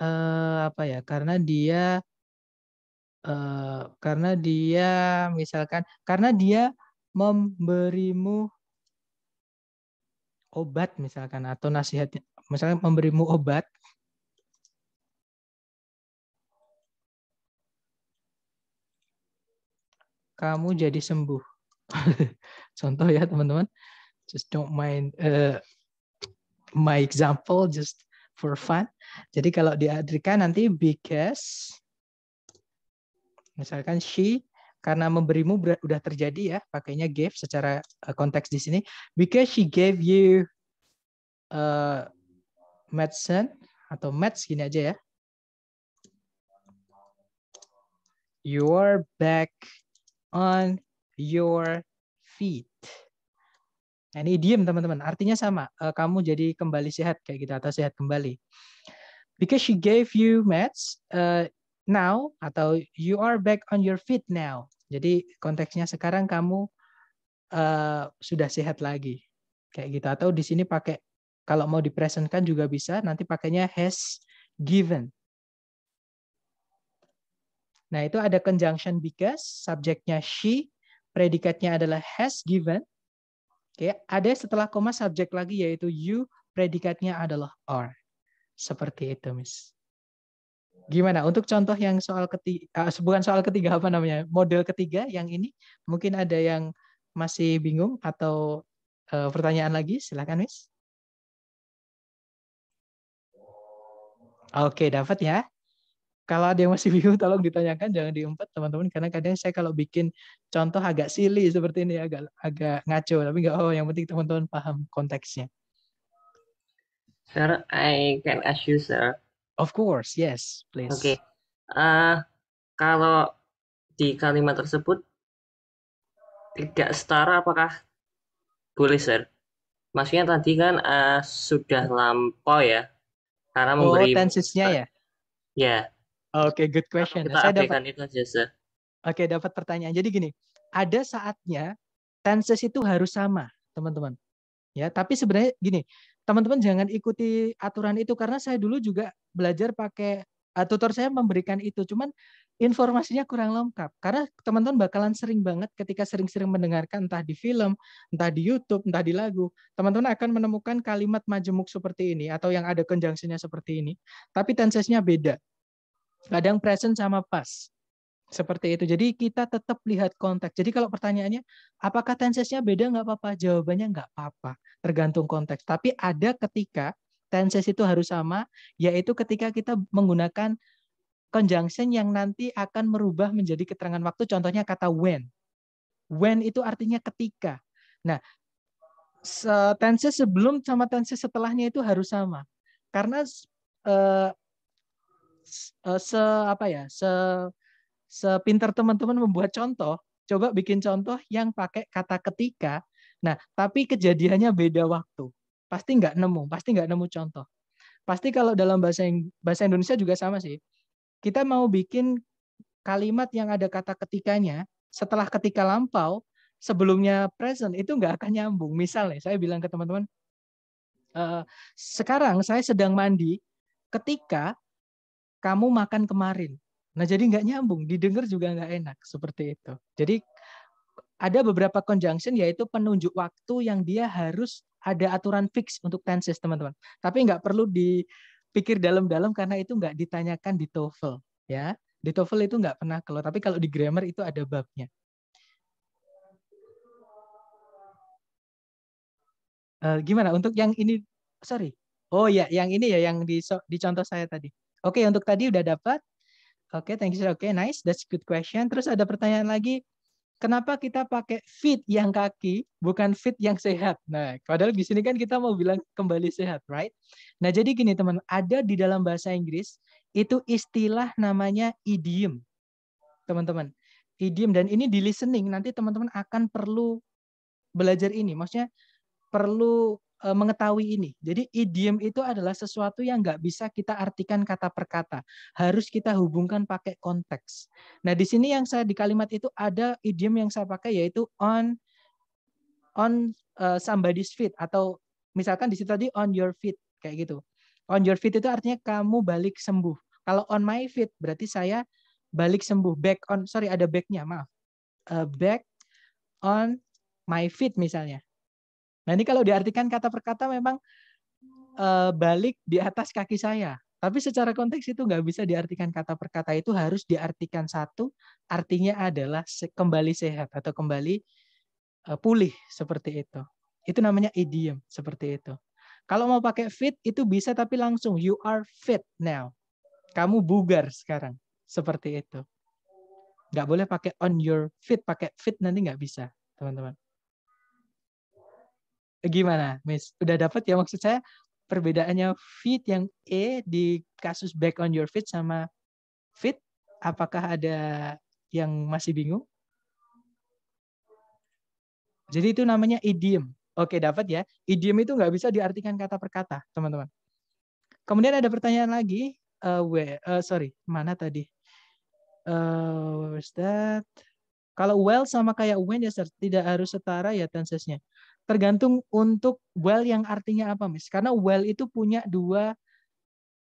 eh, apa ya? Karena dia eh, karena dia misalkan karena dia memberimu obat misalkan atau nasihatnya misalkan memberimu obat kamu jadi sembuh. Contoh ya teman-teman. Just don't mind uh, my example just for fun. Jadi kalau diartikan nanti because misalkan she karena memberimu udah terjadi ya pakainya gave secara uh, konteks di sini because she gave you uh, medicine atau meds gini aja ya you're back on your feet. Nah, ini idiom teman-teman, artinya sama. Eh, kamu jadi kembali sehat kayak gitu atau sehat kembali. Because she gave you meds uh, now atau you are back on your feet now. Jadi konteksnya sekarang kamu uh, sudah sehat lagi kayak gitu atau di sini pakai kalau mau dipresentkan juga bisa nanti pakainya has given Nah, itu ada conjunction because, subjeknya she, predikatnya adalah has given. Oke, okay. ada setelah koma subjek lagi yaitu you, predikatnya adalah are. Seperti itu, Miss. Gimana untuk contoh yang soal ketiga uh, eh, bukan soal ketiga apa namanya? Model ketiga yang ini mungkin ada yang masih bingung atau uh, pertanyaan lagi? Silakan, Miss. Oke, okay, dapat ya kalau ada yang masih bingung tolong ditanyakan jangan diumpet teman-teman karena kadang saya kalau bikin contoh agak silly seperti ini agak agak ngaco tapi nggak oh yang penting teman-teman paham konteksnya. Sir, I can ask you, sir. Of course, yes, please. Oke, okay. uh, kalau di kalimat tersebut tidak setara, apakah boleh, sir? Maksudnya tadi kan uh, sudah lampau ya, karena oh, memberi. Oh, tensesnya ya? Ya, Oke, okay, good question. Kita Saya dapat itu aja, Oke, okay, dapat pertanyaan. Jadi gini, ada saatnya tenses itu harus sama, teman-teman. Ya, tapi sebenarnya gini, teman-teman jangan ikuti aturan itu karena saya dulu juga belajar pakai eh, tutor saya memberikan itu, cuman informasinya kurang lengkap. Karena teman-teman bakalan sering banget ketika sering-sering mendengarkan entah di film, entah di YouTube, entah di lagu, teman-teman akan menemukan kalimat majemuk seperti ini atau yang ada konjungsinya seperti ini, tapi tensesnya beda. Kadang present sama pas Seperti itu. Jadi kita tetap lihat konteks. Jadi kalau pertanyaannya, apakah tensesnya beda nggak apa-apa? Jawabannya nggak apa-apa. Tergantung konteks. Tapi ada ketika tenses itu harus sama, yaitu ketika kita menggunakan conjunction yang nanti akan merubah menjadi keterangan waktu. Contohnya kata when. When itu artinya ketika. Nah, tenses sebelum sama tenses setelahnya itu harus sama. Karena eh, Eh, se apa ya se sepinter teman-teman membuat contoh coba bikin contoh yang pakai kata ketika nah tapi kejadiannya beda waktu pasti nggak nemu pasti nggak nemu contoh pasti kalau dalam bahasa bahasa Indonesia juga sama sih kita mau bikin kalimat yang ada kata ketikanya setelah ketika lampau sebelumnya present itu nggak akan nyambung misalnya saya bilang ke teman-teman eh, sekarang saya sedang mandi ketika kamu makan kemarin. Nah, jadi nggak nyambung, didengar juga nggak enak seperti itu. Jadi ada beberapa conjunction yaitu penunjuk waktu yang dia harus ada aturan fix untuk tenses teman-teman. Tapi nggak perlu dipikir dalam-dalam karena itu nggak ditanyakan di TOEFL ya. Di TOEFL itu nggak pernah keluar, tapi kalau di grammar itu ada babnya. Uh, gimana untuk yang ini? Sorry. Oh ya, yang ini ya yang di, di contoh saya tadi. Oke, okay, untuk tadi udah dapat. Oke, okay, thank you Oke, okay, nice. That's good question. Terus ada pertanyaan lagi. Kenapa kita pakai fit yang kaki, bukan fit yang sehat? Nah, padahal di sini kan kita mau bilang kembali sehat, right? Nah, jadi gini teman, ada di dalam bahasa Inggris itu istilah namanya idiom. Teman-teman, idiom dan ini di listening nanti teman-teman akan perlu belajar ini. Maksudnya perlu Eh, mengetahui ini. Jadi idiom itu adalah sesuatu yang nggak bisa kita artikan kata per kata. Harus kita hubungkan pakai konteks. Nah di sini yang saya di kalimat itu ada idiom yang saya pakai yaitu on on eh, somebody's feet atau misalkan di situ tadi on your feet kayak gitu. On your feet itu artinya kamu balik sembuh. Kalau on my feet berarti saya balik sembuh. Back on sorry ada backnya maaf. Uh, back on my feet misalnya Nah ini kalau diartikan kata per kata memang e, balik di atas kaki saya. Tapi secara konteks itu nggak bisa diartikan kata per kata itu harus diartikan satu artinya adalah kembali sehat atau kembali e, pulih seperti itu. Itu namanya idiom seperti itu. Kalau mau pakai fit itu bisa tapi langsung you are fit now. Kamu bugar sekarang seperti itu. Nggak boleh pakai on your fit, pakai fit nanti nggak bisa, teman-teman. Eh, gimana, Miss? Udah dapat ya maksud saya perbedaannya fit yang E di kasus back on your feet sama fit apakah ada yang masih bingung? Jadi itu namanya idiom. Oke, dapat ya. Idiom itu nggak bisa diartikan kata per kata, teman-teman. Kemudian ada pertanyaan lagi. Uh, where, uh, sorry, mana tadi? Uh, was that? Kalau well sama kayak when ya sir, tidak harus setara ya tensesnya. Tergantung untuk well yang artinya apa, Miss. Karena well itu punya dua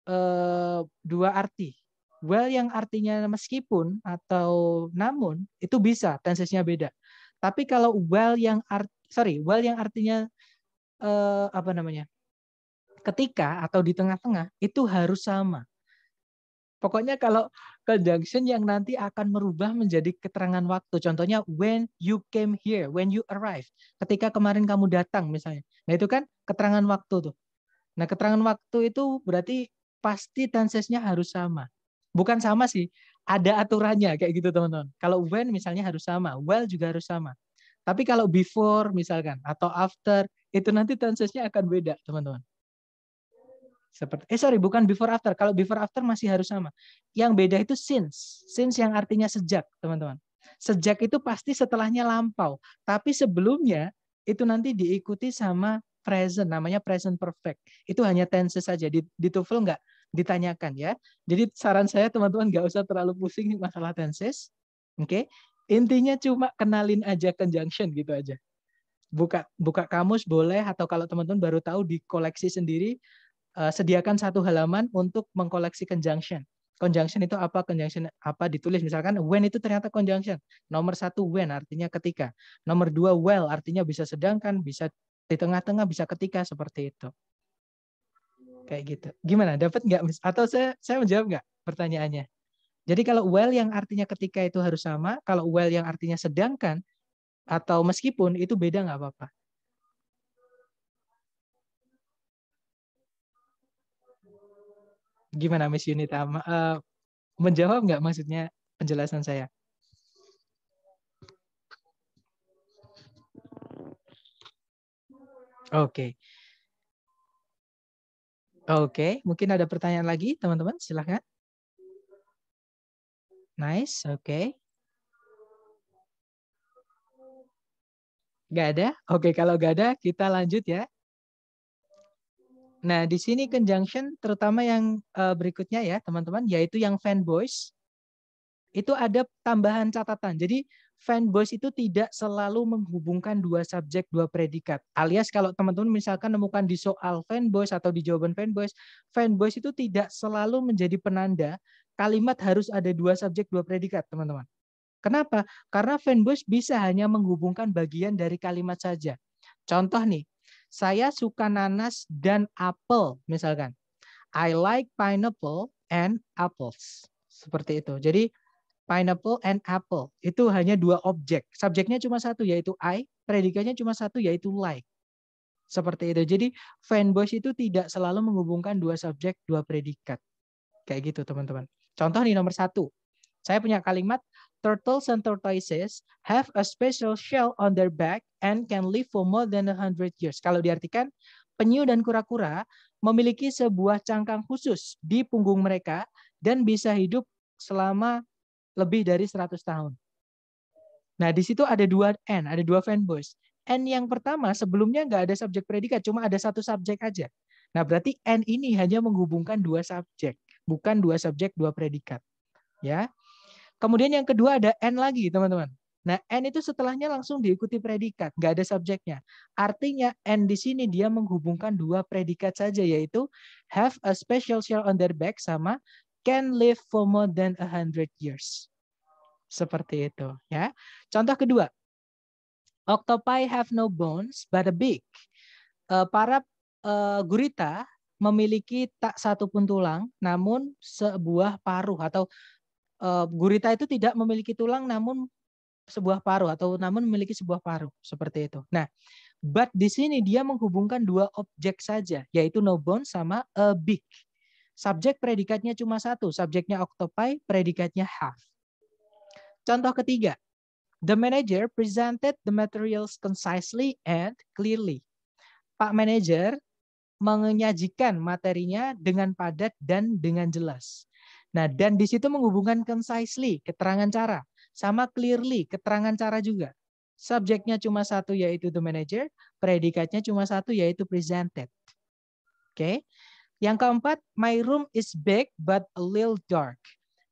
eh, dua arti. Well yang artinya meskipun atau namun itu bisa tensesnya beda. Tapi kalau well yang art, sorry, well yang artinya eh, apa namanya? ketika atau di tengah-tengah itu harus sama. Pokoknya kalau conjunction yang nanti akan merubah menjadi keterangan waktu. Contohnya when you came here, when you arrived. Ketika kemarin kamu datang misalnya. Nah itu kan keterangan waktu tuh. Nah keterangan waktu itu berarti pasti tensesnya harus sama. Bukan sama sih, ada aturannya kayak gitu teman-teman. Kalau when misalnya harus sama, well juga harus sama. Tapi kalau before misalkan atau after itu nanti tensesnya akan beda teman-teman. Seperti eh sorry bukan before after. Kalau before after masih harus sama. Yang beda itu since. Since yang artinya sejak, teman-teman. Sejak itu pasti setelahnya lampau, tapi sebelumnya itu nanti diikuti sama present namanya present perfect. Itu hanya tense saja di, di TOEFL nggak ditanyakan ya. Jadi saran saya teman-teman nggak usah terlalu pusing masalah tenses. Oke. Okay? Intinya cuma kenalin aja conjunction gitu aja. Buka buka kamus boleh atau kalau teman-teman baru tahu di koleksi sendiri uh, sediakan satu halaman untuk mengkoleksi conjunction. Conjunction itu apa? Conjunction apa ditulis misalkan when itu ternyata conjunction. Nomor satu when artinya ketika. Nomor dua well artinya bisa sedangkan, bisa di tengah-tengah, bisa ketika seperti itu. Kayak gitu. Gimana? Dapat nggak? Atau saya saya menjawab nggak pertanyaannya? Jadi kalau well yang artinya ketika itu harus sama, kalau well yang artinya sedangkan atau meskipun itu beda nggak apa-apa. gimana Miss Yunita? Uh, menjawab nggak maksudnya penjelasan saya? Oke. Okay. Oke, okay. mungkin ada pertanyaan lagi teman-teman, silahkan. Nice, oke. Okay. Gak ada? Oke, kalau gak ada kita lanjut ya. Nah, di sini conjunction terutama yang uh, berikutnya ya, teman-teman, yaitu yang fanboys. Itu ada tambahan catatan. Jadi fanboys itu tidak selalu menghubungkan dua subjek, dua predikat. Alias kalau teman-teman misalkan nemukan di soal fanboys atau di jawaban fanboys, fanboys itu tidak selalu menjadi penanda kalimat harus ada dua subjek, dua predikat, teman-teman. Kenapa? Karena fanboys bisa hanya menghubungkan bagian dari kalimat saja. Contoh nih, saya suka nanas dan apel misalkan. I like pineapple and apples. Seperti itu. Jadi pineapple and apple itu hanya dua objek. Subjeknya cuma satu yaitu I, predikatnya cuma satu yaitu like. Seperti itu. Jadi fanboys itu tidak selalu menghubungkan dua subjek, dua predikat. Kayak gitu teman-teman. Contoh nih nomor satu. Saya punya kalimat Turtles and tortoises have a special shell on their back and can live for more than 100 years. Kalau diartikan, penyu dan kura-kura memiliki sebuah cangkang khusus di punggung mereka dan bisa hidup selama lebih dari 100 tahun. Nah, di situ ada dua N, ada dua fanboys. N yang pertama sebelumnya nggak ada subjek predikat, cuma ada satu subjek aja. Nah, berarti N ini hanya menghubungkan dua subjek, bukan dua subjek, dua predikat. Ya, Kemudian yang kedua ada N lagi, teman-teman. Nah, N itu setelahnya langsung diikuti predikat, nggak ada subjeknya. Artinya N di sini dia menghubungkan dua predikat saja, yaitu have a special shell on their back sama can live for more than a hundred years. Seperti itu. ya. Contoh kedua, octopi have no bones but a beak. E, para e, gurita memiliki tak satu pun tulang, namun sebuah paruh atau Eh, gurita itu tidak memiliki tulang namun sebuah paru atau namun memiliki sebuah paru seperti itu. Nah, but di sini dia menghubungkan dua objek saja yaitu no bone sama a eh, beak. Subjek predikatnya cuma satu, subjeknya octopi, predikatnya half. Contoh ketiga, the manager presented the materials concisely and clearly. Pak manager menyajikan materinya dengan padat dan dengan jelas. Nah, dan di situ menghubungkan concisely, keterangan cara, sama clearly, keterangan cara juga. Subjeknya cuma satu yaitu the manager, predikatnya cuma satu yaitu presented. Oke. Okay? Yang keempat, my room is big but a little dark.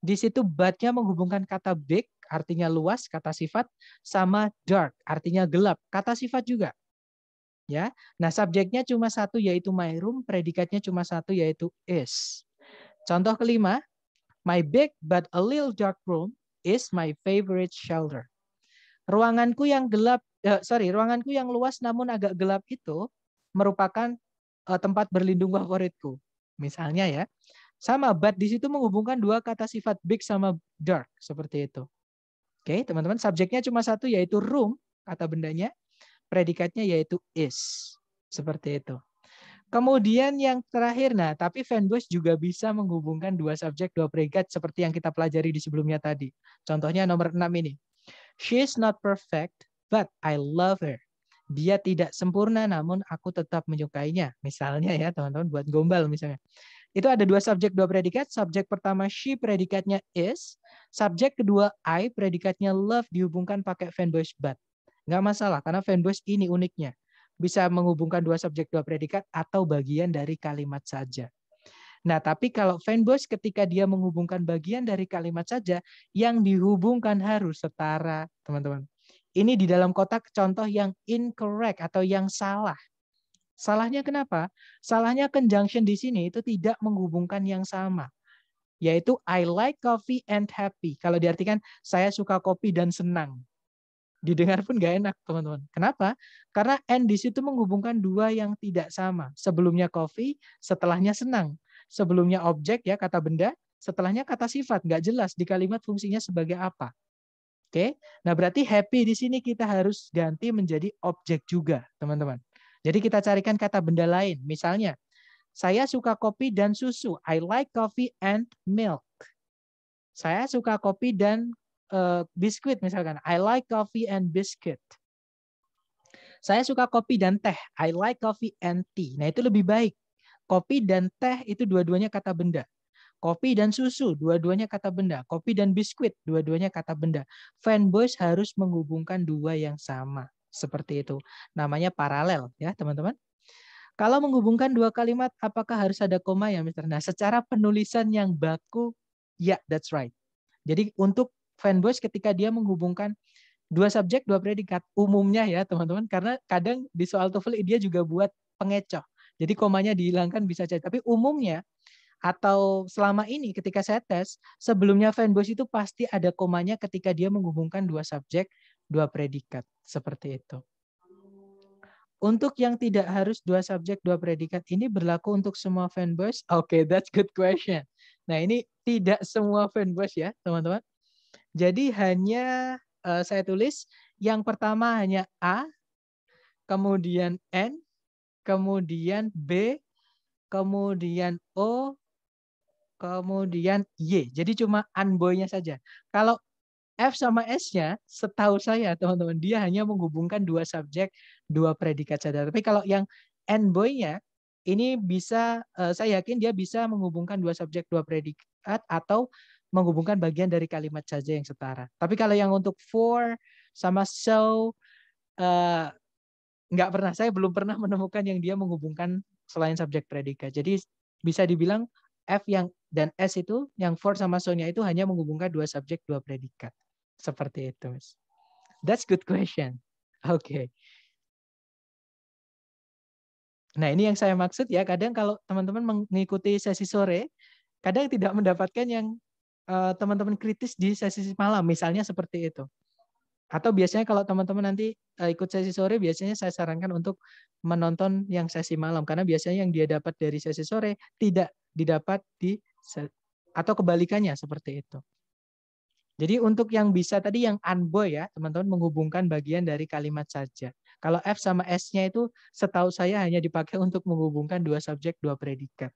Di situ butnya menghubungkan kata big artinya luas kata sifat sama dark artinya gelap kata sifat juga. Ya. Nah, subjeknya cuma satu yaitu my room, predikatnya cuma satu yaitu is. Contoh kelima, My big but a little dark room is my favorite shelter. Ruanganku yang gelap, eh, sorry, ruanganku yang luas namun agak gelap itu merupakan uh, tempat berlindung favoritku. Misalnya ya, sama but di situ menghubungkan dua kata sifat big sama dark seperti itu. Oke, okay, teman-teman, subjeknya cuma satu yaitu room kata bendanya, predikatnya yaitu is seperti itu. Kemudian yang terakhir, nah tapi fanbase juga bisa menghubungkan dua subjek, dua predikat seperti yang kita pelajari di sebelumnya tadi. Contohnya nomor enam ini. She's not perfect, but I love her. Dia tidak sempurna, namun aku tetap menyukainya. Misalnya ya teman-teman buat gombal misalnya. Itu ada dua subjek, dua predikat. Subjek pertama she, predikatnya is. Subjek kedua I, predikatnya love dihubungkan pakai fanbase but. Nggak masalah, karena fanbase ini uniknya bisa menghubungkan dua subjek dua predikat atau bagian dari kalimat saja. Nah, tapi kalau fanboys ketika dia menghubungkan bagian dari kalimat saja yang dihubungkan harus setara, teman-teman. Ini di dalam kotak contoh yang incorrect atau yang salah. Salahnya kenapa? Salahnya conjunction di sini itu tidak menghubungkan yang sama. Yaitu I like coffee and happy. Kalau diartikan saya suka kopi dan senang didengar pun gak enak teman-teman. Kenapa? Karena N di situ menghubungkan dua yang tidak sama. Sebelumnya coffee, setelahnya senang. Sebelumnya objek ya kata benda, setelahnya kata sifat. Gak jelas di kalimat fungsinya sebagai apa. Oke, nah berarti happy di sini kita harus ganti menjadi objek juga teman-teman. Jadi kita carikan kata benda lain. Misalnya, saya suka kopi dan susu. I like coffee and milk. Saya suka kopi dan uh, biskuit misalkan. I like coffee and biscuit. Saya suka kopi dan teh. I like coffee and tea. Nah itu lebih baik. Kopi dan teh itu dua-duanya kata benda. Kopi dan susu, dua-duanya kata benda. Kopi dan biskuit, dua-duanya kata benda. Fanboys harus menghubungkan dua yang sama. Seperti itu. Namanya paralel ya teman-teman. Kalau menghubungkan dua kalimat, apakah harus ada koma ya, Mister? Nah, secara penulisan yang baku, ya, yeah, that's right. Jadi untuk fanboys ketika dia menghubungkan dua subjek dua predikat umumnya ya teman-teman karena kadang di soal TOEFL dia juga buat pengecoh jadi komanya dihilangkan bisa jadi tapi umumnya atau selama ini ketika saya tes sebelumnya fanboys itu pasti ada komanya ketika dia menghubungkan dua subjek dua predikat seperti itu untuk yang tidak harus dua subjek dua predikat ini berlaku untuk semua fanboys? Oke, okay, that's good question. Nah, ini tidak semua fanboys ya, teman-teman. Jadi hanya uh, saya tulis yang pertama hanya A, kemudian N, kemudian B, kemudian O, kemudian Y. Jadi cuma unboy-nya saja. Kalau F sama S-nya, setahu saya teman-teman, dia hanya menghubungkan dua subjek, dua predikat saja. Tapi kalau yang N boy-nya, ini bisa, eh, saya yakin dia bisa menghubungkan dua subjek, dua predikat, atau menghubungkan bagian dari kalimat saja yang setara. Tapi kalau yang untuk for sama so uh, eh, nggak pernah saya belum pernah menemukan yang dia menghubungkan selain subjek predikat. Jadi bisa dibilang F yang dan S itu yang for sama so-nya itu hanya menghubungkan dua subjek dua predikat. Seperti itu, Mas. That's good question. Oke. Okay. Nah, ini yang saya maksud ya, kadang kalau teman-teman mengikuti sesi sore, kadang tidak mendapatkan yang Eh, teman-teman uh, kritis di sesi malam misalnya seperti itu. Atau biasanya kalau teman-teman nanti uh, ikut sesi sore biasanya saya sarankan untuk menonton yang sesi malam karena biasanya yang dia dapat dari sesi sore tidak didapat di atau kebalikannya seperti itu. Jadi untuk yang bisa tadi yang unboy ya, teman-teman menghubungkan bagian dari kalimat saja. Kalau F sama S-nya itu setahu saya hanya dipakai untuk menghubungkan dua subjek, dua predikat.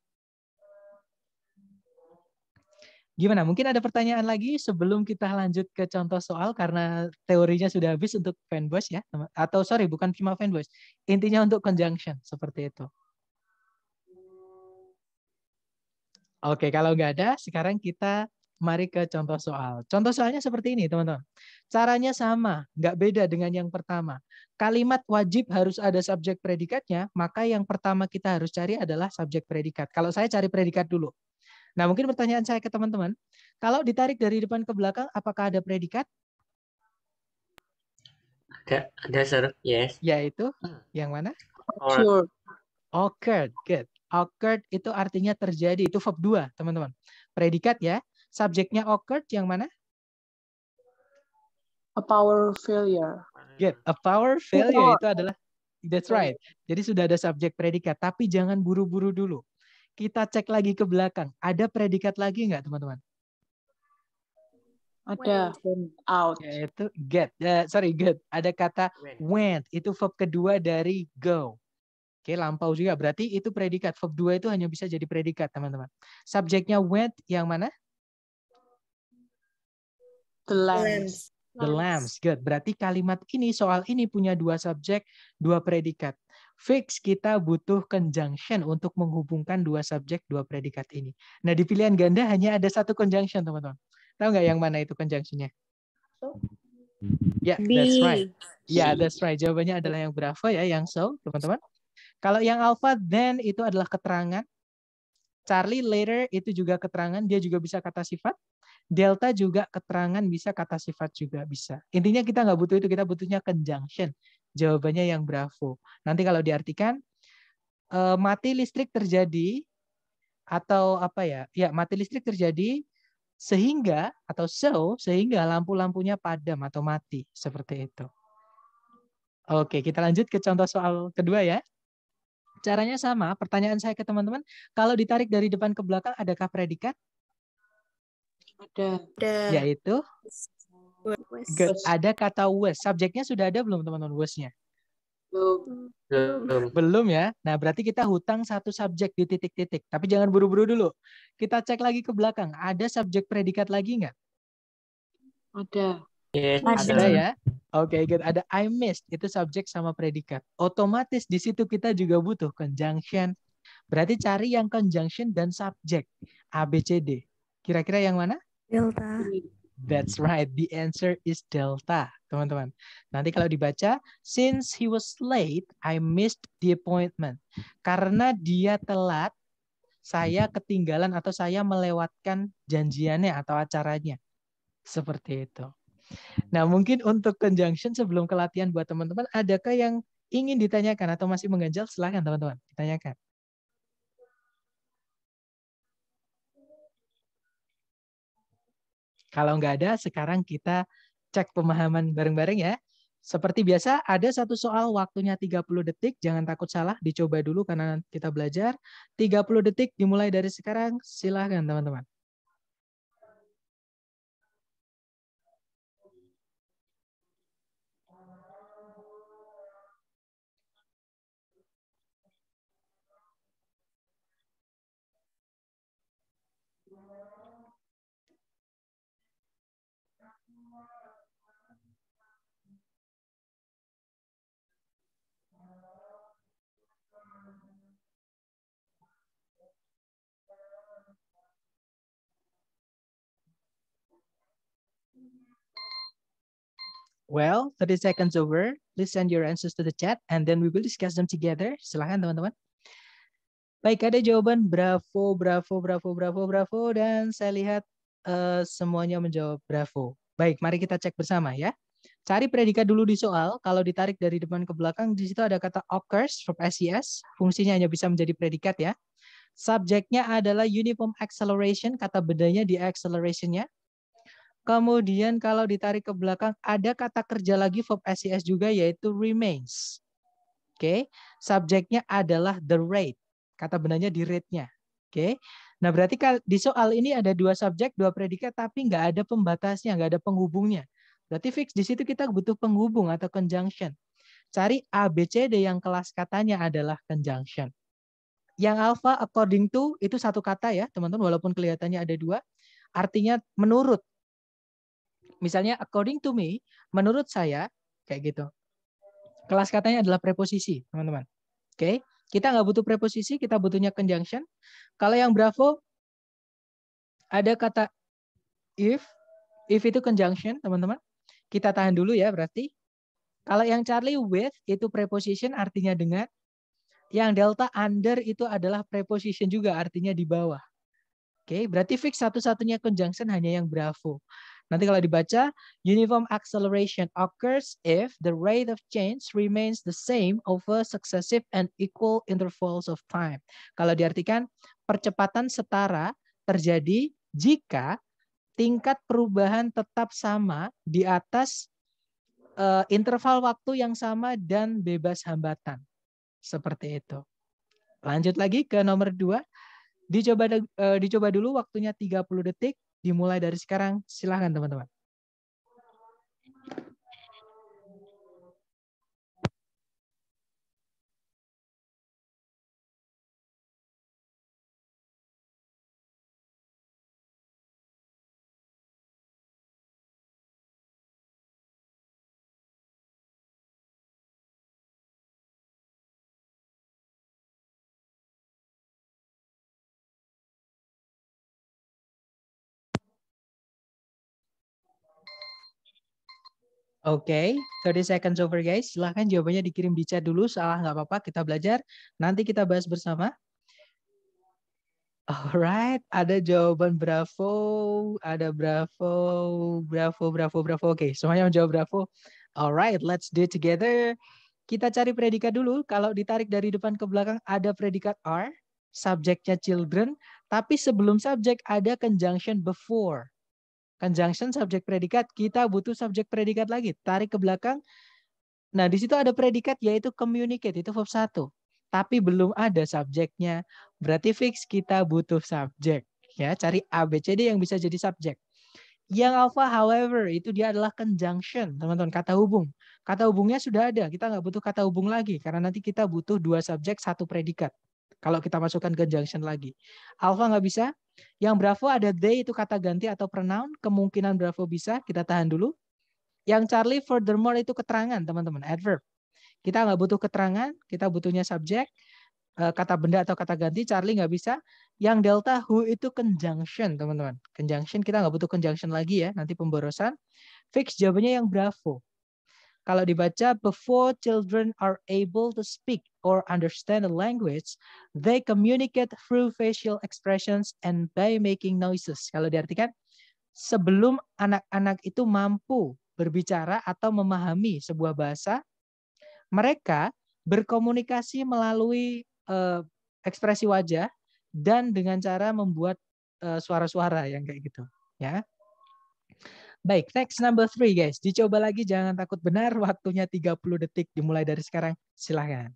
Gimana? Mungkin ada pertanyaan lagi sebelum kita lanjut ke contoh soal karena teorinya sudah habis untuk fanboys ya. Atau sorry, bukan cuma fanboys. Intinya untuk conjunction seperti itu. Oke, kalau nggak ada, sekarang kita mari ke contoh soal. Contoh soalnya seperti ini, teman-teman. Caranya sama, nggak beda dengan yang pertama. Kalimat wajib harus ada subjek predikatnya, maka yang pertama kita harus cari adalah subjek predikat. Kalau saya cari predikat dulu. Nah, mungkin pertanyaan saya ke teman-teman, kalau ditarik dari depan ke belakang, apakah ada predikat? Ada, ada, sir. Yes. Yaitu hmm. yang mana? Occurred. Occurred, good. Occurred itu artinya terjadi, itu verb 2, teman-teman. Predikat ya. Subjeknya occurred yang mana? A power failure. Good. A power failure itu adalah That's right. Jadi sudah ada subjek predikat, tapi jangan buru-buru dulu kita cek lagi ke belakang. Ada predikat lagi nggak, teman-teman? Ada out. Yaitu get. Uh, sorry, get. Ada kata went. Itu verb kedua dari go. Oke, lampau juga. Berarti itu predikat. Verb dua itu hanya bisa jadi predikat, teman-teman. Subjeknya went yang mana? The lambs. The lambs. Good. Berarti kalimat ini, soal ini punya dua subjek, dua predikat fix kita butuh conjunction untuk menghubungkan dua subjek, dua predikat ini. Nah, di pilihan ganda hanya ada satu conjunction, teman-teman. Tahu nggak yang mana itu conjunctionnya? Ya, yeah, that's right. Ya, yeah, that's right. Jawabannya adalah yang berapa ya, yang so, teman-teman. Kalau yang alpha then itu adalah keterangan. Charlie later itu juga keterangan, dia juga bisa kata sifat. Delta juga keterangan bisa, kata sifat juga bisa. Intinya kita nggak butuh itu, kita butuhnya conjunction. Jawabannya yang bravo. Nanti kalau diartikan eh, mati listrik terjadi atau apa ya? Ya, mati listrik terjadi sehingga atau so sehingga lampu-lampunya padam atau mati seperti itu. Oke, kita lanjut ke contoh soal kedua ya. Caranya sama, pertanyaan saya ke teman-teman, kalau ditarik dari depan ke belakang adakah predikat? Ada. Yaitu Good. Ada kata was. Subjeknya sudah ada belum teman-teman wasnya? Belum. Belum ya. Nah berarti kita hutang satu subjek di titik-titik. Tapi jangan buru-buru dulu. Kita cek lagi ke belakang. Ada subjek predikat lagi nggak? Ada. Yes, ada. ada ya. Oke, okay, good. Ada I missed itu subjek sama predikat. Otomatis di situ kita juga butuh conjunction. Berarti cari yang conjunction dan subjek A B C D. Kira-kira yang mana? Delta. That's hmm. right. The answer is delta, teman-teman. Nanti kalau dibaca, since he was late, I missed the appointment. Karena dia telat, saya hmm. ketinggalan atau saya melewatkan janjiannya atau acaranya. Seperti itu. Nah, mungkin untuk conjunction sebelum ke latihan buat teman-teman, adakah yang ingin ditanyakan atau masih mengganjal? Silahkan teman-teman, ditanyakan. Kalau nggak ada, sekarang kita cek pemahaman bareng-bareng ya. Seperti biasa, ada satu soal waktunya 30 detik. Jangan takut salah, dicoba dulu karena kita belajar. 30 detik dimulai dari sekarang. Silahkan teman-teman. Well, 30 seconds over. Please send your answers to the chat and then we will discuss them together. Silahkan teman-teman. Baik, ada jawaban bravo, bravo, bravo, bravo, bravo. Dan saya lihat uh, semuanya menjawab bravo. Baik, mari kita cek bersama ya. Cari predikat dulu di soal. Kalau ditarik dari depan ke belakang, di situ ada kata occurs from SES. E Fungsinya hanya bisa menjadi predikat ya. Subjeknya adalah uniform acceleration, kata bedanya di accelerationnya. Kemudian kalau ditarik ke belakang ada kata kerja lagi verb SES juga yaitu remains. Oke, okay. subjeknya adalah the rate. Kata benarnya di rate-nya. Oke. Okay. Nah, berarti di soal ini ada dua subjek, dua predikat tapi nggak ada pembatasnya, nggak ada penghubungnya. Berarti fix di situ kita butuh penghubung atau conjunction. Cari A, B, C, D yang kelas katanya adalah conjunction. Yang alpha according to itu satu kata ya, teman-teman walaupun kelihatannya ada dua. Artinya menurut misalnya according to me, menurut saya kayak gitu. Kelas katanya adalah preposisi, teman-teman. Oke, okay? kita nggak butuh preposisi, kita butuhnya conjunction. Kalau yang Bravo ada kata if, if itu conjunction, teman-teman. Kita tahan dulu ya berarti. Kalau yang Charlie with itu preposition artinya dengan. Yang delta under itu adalah preposition juga artinya di bawah. Oke, okay, berarti fix satu-satunya conjunction hanya yang bravo. Nanti kalau dibaca, uniform acceleration occurs if the rate of change remains the same over successive and equal intervals of time. Kalau diartikan, percepatan setara terjadi jika tingkat perubahan tetap sama di atas uh, interval waktu yang sama dan bebas hambatan. Seperti itu. Lanjut lagi ke nomor dua. Dicoba, uh, dicoba dulu waktunya 30 detik dimulai dari sekarang. Silahkan teman-teman. Oke, okay, 30 seconds over guys. Silahkan jawabannya dikirim di chat dulu. Salah nggak apa-apa, kita belajar. Nanti kita bahas bersama. Alright, ada jawaban bravo, ada bravo, bravo, bravo, bravo. Oke, okay, semuanya menjawab bravo. Alright, let's do it together. Kita cari predikat dulu. Kalau ditarik dari depan ke belakang ada predikat r, subjeknya children, tapi sebelum subjek ada conjunction before. Conjunction kan subjek predikat, kita butuh subjek predikat lagi. Tarik ke belakang. Nah, di situ ada predikat yaitu communicate, itu verb satu, Tapi belum ada subjeknya. Berarti fix kita butuh subjek. Ya, cari a b c d yang bisa jadi subjek. Yang alpha, however, itu dia adalah conjunction, teman-teman, kata hubung. Kata hubungnya sudah ada, kita nggak butuh kata hubung lagi, karena nanti kita butuh dua subjek, satu predikat. Kalau kita masukkan ke junction lagi. Alpha nggak bisa. Yang bravo ada they itu kata ganti atau pronoun. Kemungkinan bravo bisa. Kita tahan dulu. Yang Charlie furthermore itu keterangan teman-teman. Adverb. Kita nggak butuh keterangan. Kita butuhnya subjek. Eh, kata benda atau kata ganti. Charlie nggak bisa. Yang delta who itu conjunction teman-teman. Conjunction kita nggak butuh conjunction lagi ya. Nanti pemborosan. Fix jawabannya yang bravo. Kalau dibaca before children are able to speak or understand the language, they communicate through facial expressions and by making noises. Kalau diartikan, sebelum anak-anak itu mampu berbicara atau memahami sebuah bahasa, mereka berkomunikasi melalui uh, ekspresi wajah dan dengan cara membuat eh, suara-suara uh, yang kayak gitu, ya. Baik, next number three guys. Dicoba lagi jangan takut benar, waktunya 30 detik dimulai dari sekarang. Silahkan.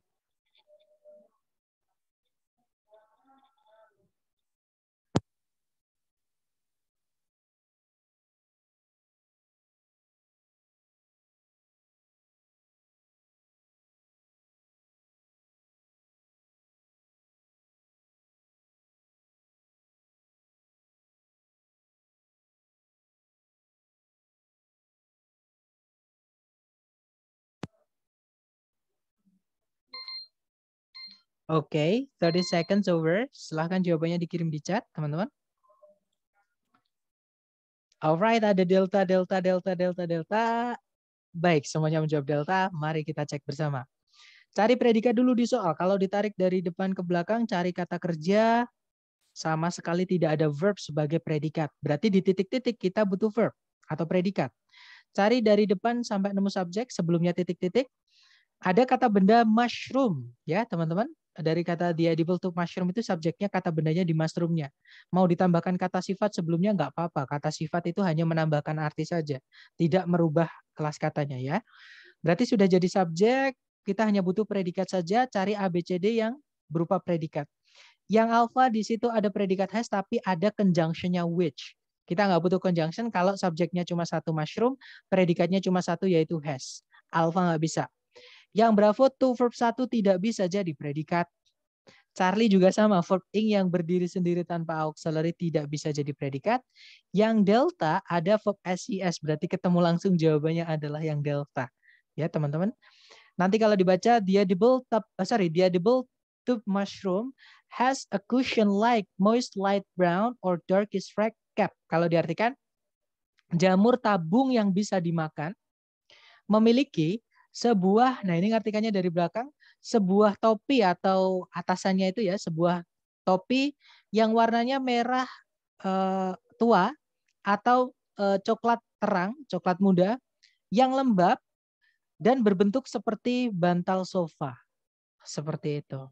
Oke, okay, 30 seconds over. Silahkan jawabannya dikirim di chat, teman-teman. Alright, ada delta, delta, delta, delta, delta. Baik, semuanya menjawab delta. Mari kita cek bersama. Cari predikat dulu di soal. Kalau ditarik dari depan ke belakang, cari kata kerja. Sama sekali tidak ada verb sebagai predikat. Berarti di titik-titik kita butuh verb atau predikat. Cari dari depan sampai nemu subjek, sebelumnya titik-titik. Ada kata benda mushroom, ya teman-teman dari kata the edible to mushroom itu subjeknya kata bendanya di mushroomnya. Mau ditambahkan kata sifat sebelumnya nggak apa-apa. Kata sifat itu hanya menambahkan arti saja, tidak merubah kelas katanya ya. Berarti sudah jadi subjek, kita hanya butuh predikat saja, cari ABCD yang berupa predikat. Yang Alpha di situ ada predikat has tapi ada nya which. Kita nggak butuh conjunction kalau subjeknya cuma satu mushroom, predikatnya cuma satu yaitu has. Alpha nggak bisa. Yang bravo to verb 1 tidak bisa jadi predikat. Charlie juga sama, verb ing yang berdiri sendiri tanpa auxiliary tidak bisa jadi predikat. Yang delta ada verb SES, berarti ketemu langsung jawabannya adalah yang delta. Ya, teman-teman. Nanti kalau dibaca the edible, tub, sorry, dia double tube mushroom has a cushion-like moist light brown or darkish red cap. Kalau diartikan jamur tabung yang bisa dimakan memiliki sebuah nah ini artikannya dari belakang sebuah topi atau atasannya itu ya sebuah topi yang warnanya merah eh, tua atau eh, coklat terang coklat muda yang lembab dan berbentuk seperti bantal sofa seperti itu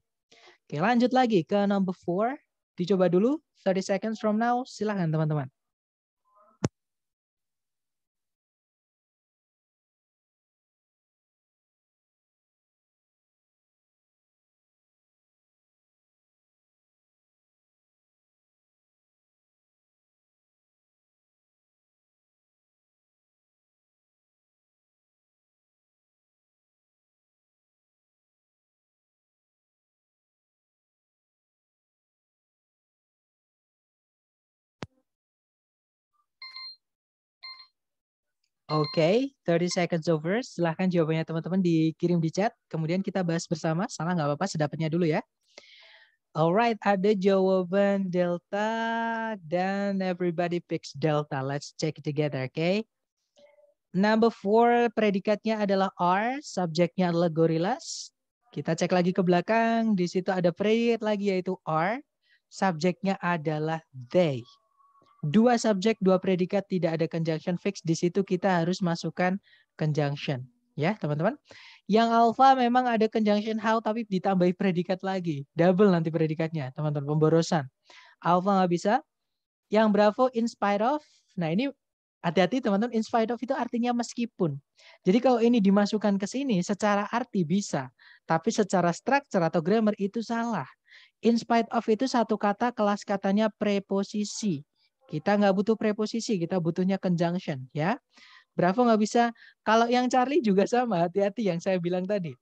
oke lanjut lagi ke number four dicoba dulu 30 seconds from now silahkan teman-teman Oke, okay, 30 seconds over. Silahkan jawabannya teman-teman dikirim di chat. Kemudian kita bahas bersama. Salah nggak apa-apa, sedapatnya dulu ya. Alright, ada jawaban delta dan everybody picks delta. Let's check it together, okay? Number four, predikatnya adalah R, subjeknya adalah gorillas. Kita cek lagi ke belakang, di situ ada predikat lagi yaitu R, subjeknya adalah they dua subjek, dua predikat tidak ada conjunction fix, di situ kita harus masukkan conjunction. Ya, teman-teman. Yang alfa memang ada conjunction how, tapi ditambahi predikat lagi. Double nanti predikatnya, teman-teman. Pemborosan. Alfa nggak bisa. Yang bravo, in spite of. Nah, ini hati-hati teman-teman. In spite of itu artinya meskipun. Jadi kalau ini dimasukkan ke sini, secara arti bisa. Tapi secara structure atau grammar itu salah. In spite of itu satu kata, kelas katanya preposisi kita nggak butuh preposisi, kita butuhnya conjunction ya. Bravo nggak bisa. Kalau yang Charlie juga sama, hati-hati yang saya bilang tadi.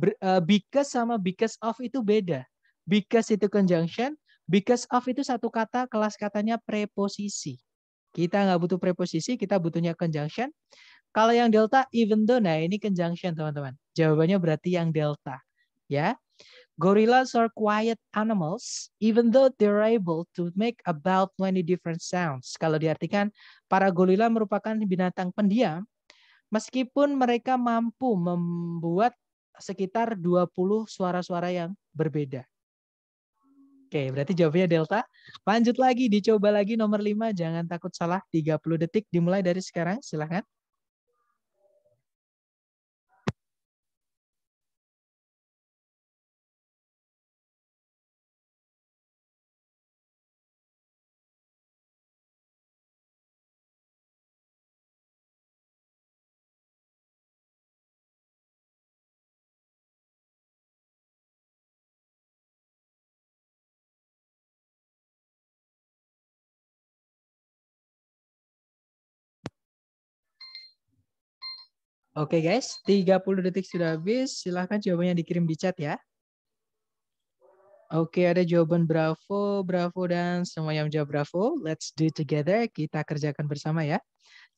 Eh, because sama because of itu beda. Because itu conjunction, because of itu satu kata, kelas katanya preposisi. Kita nggak butuh preposisi, kita butuhnya conjunction. Kalau yang delta, even though, nah ini conjunction teman-teman. Jawabannya berarti yang delta. ya. Gorillas are quiet animals, even though they're able to make about 20 different sounds. Kalau diartikan, para gorila merupakan binatang pendiam, meskipun mereka mampu membuat sekitar 20 suara-suara yang berbeda. Oke, berarti jawabnya Delta. Lanjut lagi, dicoba lagi nomor 5. Jangan takut salah, 30 detik dimulai dari sekarang. Silahkan. Oke guys, 30 detik sudah habis. Silahkan jawabannya dikirim di chat ya. Oke, ada jawaban bravo, bravo, dan semua yang menjawab bravo. Let's do together. Kita kerjakan bersama ya.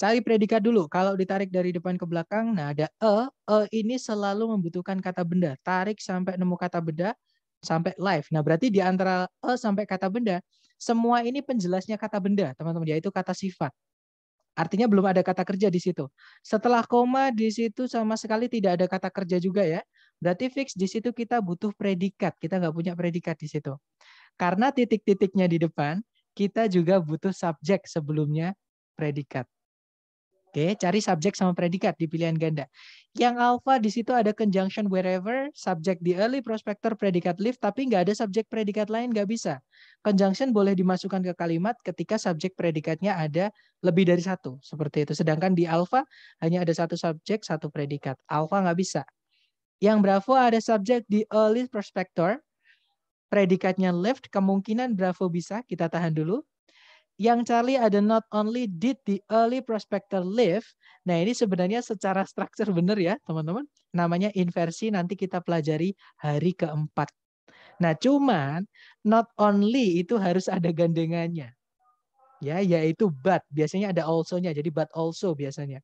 Cari predikat dulu. Kalau ditarik dari depan ke belakang, nah ada e. E ini selalu membutuhkan kata benda. Tarik sampai nemu kata benda, sampai live. Nah, berarti di antara e sampai kata benda, semua ini penjelasnya kata benda, teman-teman, yaitu kata sifat. Artinya belum ada kata kerja di situ. Setelah koma di situ sama sekali tidak ada kata kerja juga ya. Berarti fix di situ kita butuh predikat. Kita nggak punya predikat di situ. Karena titik-titiknya di depan, kita juga butuh subjek sebelumnya predikat. Oke, cari subjek sama predikat di pilihan ganda. Yang alpha di situ ada conjunction wherever, subject di early prospector predikat live, tapi nggak ada subjek predikat lain nggak bisa. Conjunction boleh dimasukkan ke kalimat ketika subjek predikatnya ada lebih dari satu, seperti itu. Sedangkan di alpha hanya ada satu subjek, satu predikat. Alpha nggak bisa. Yang bravo ada subjek di early prospector, predikatnya left, kemungkinan bravo bisa, kita tahan dulu yang Charlie ada not only did the early prospector live. Nah, ini sebenarnya secara struktur benar ya, teman-teman. Namanya inversi nanti kita pelajari hari keempat. Nah, cuman not only itu harus ada gandengannya. Ya, yaitu but. Biasanya ada also-nya, jadi but also biasanya.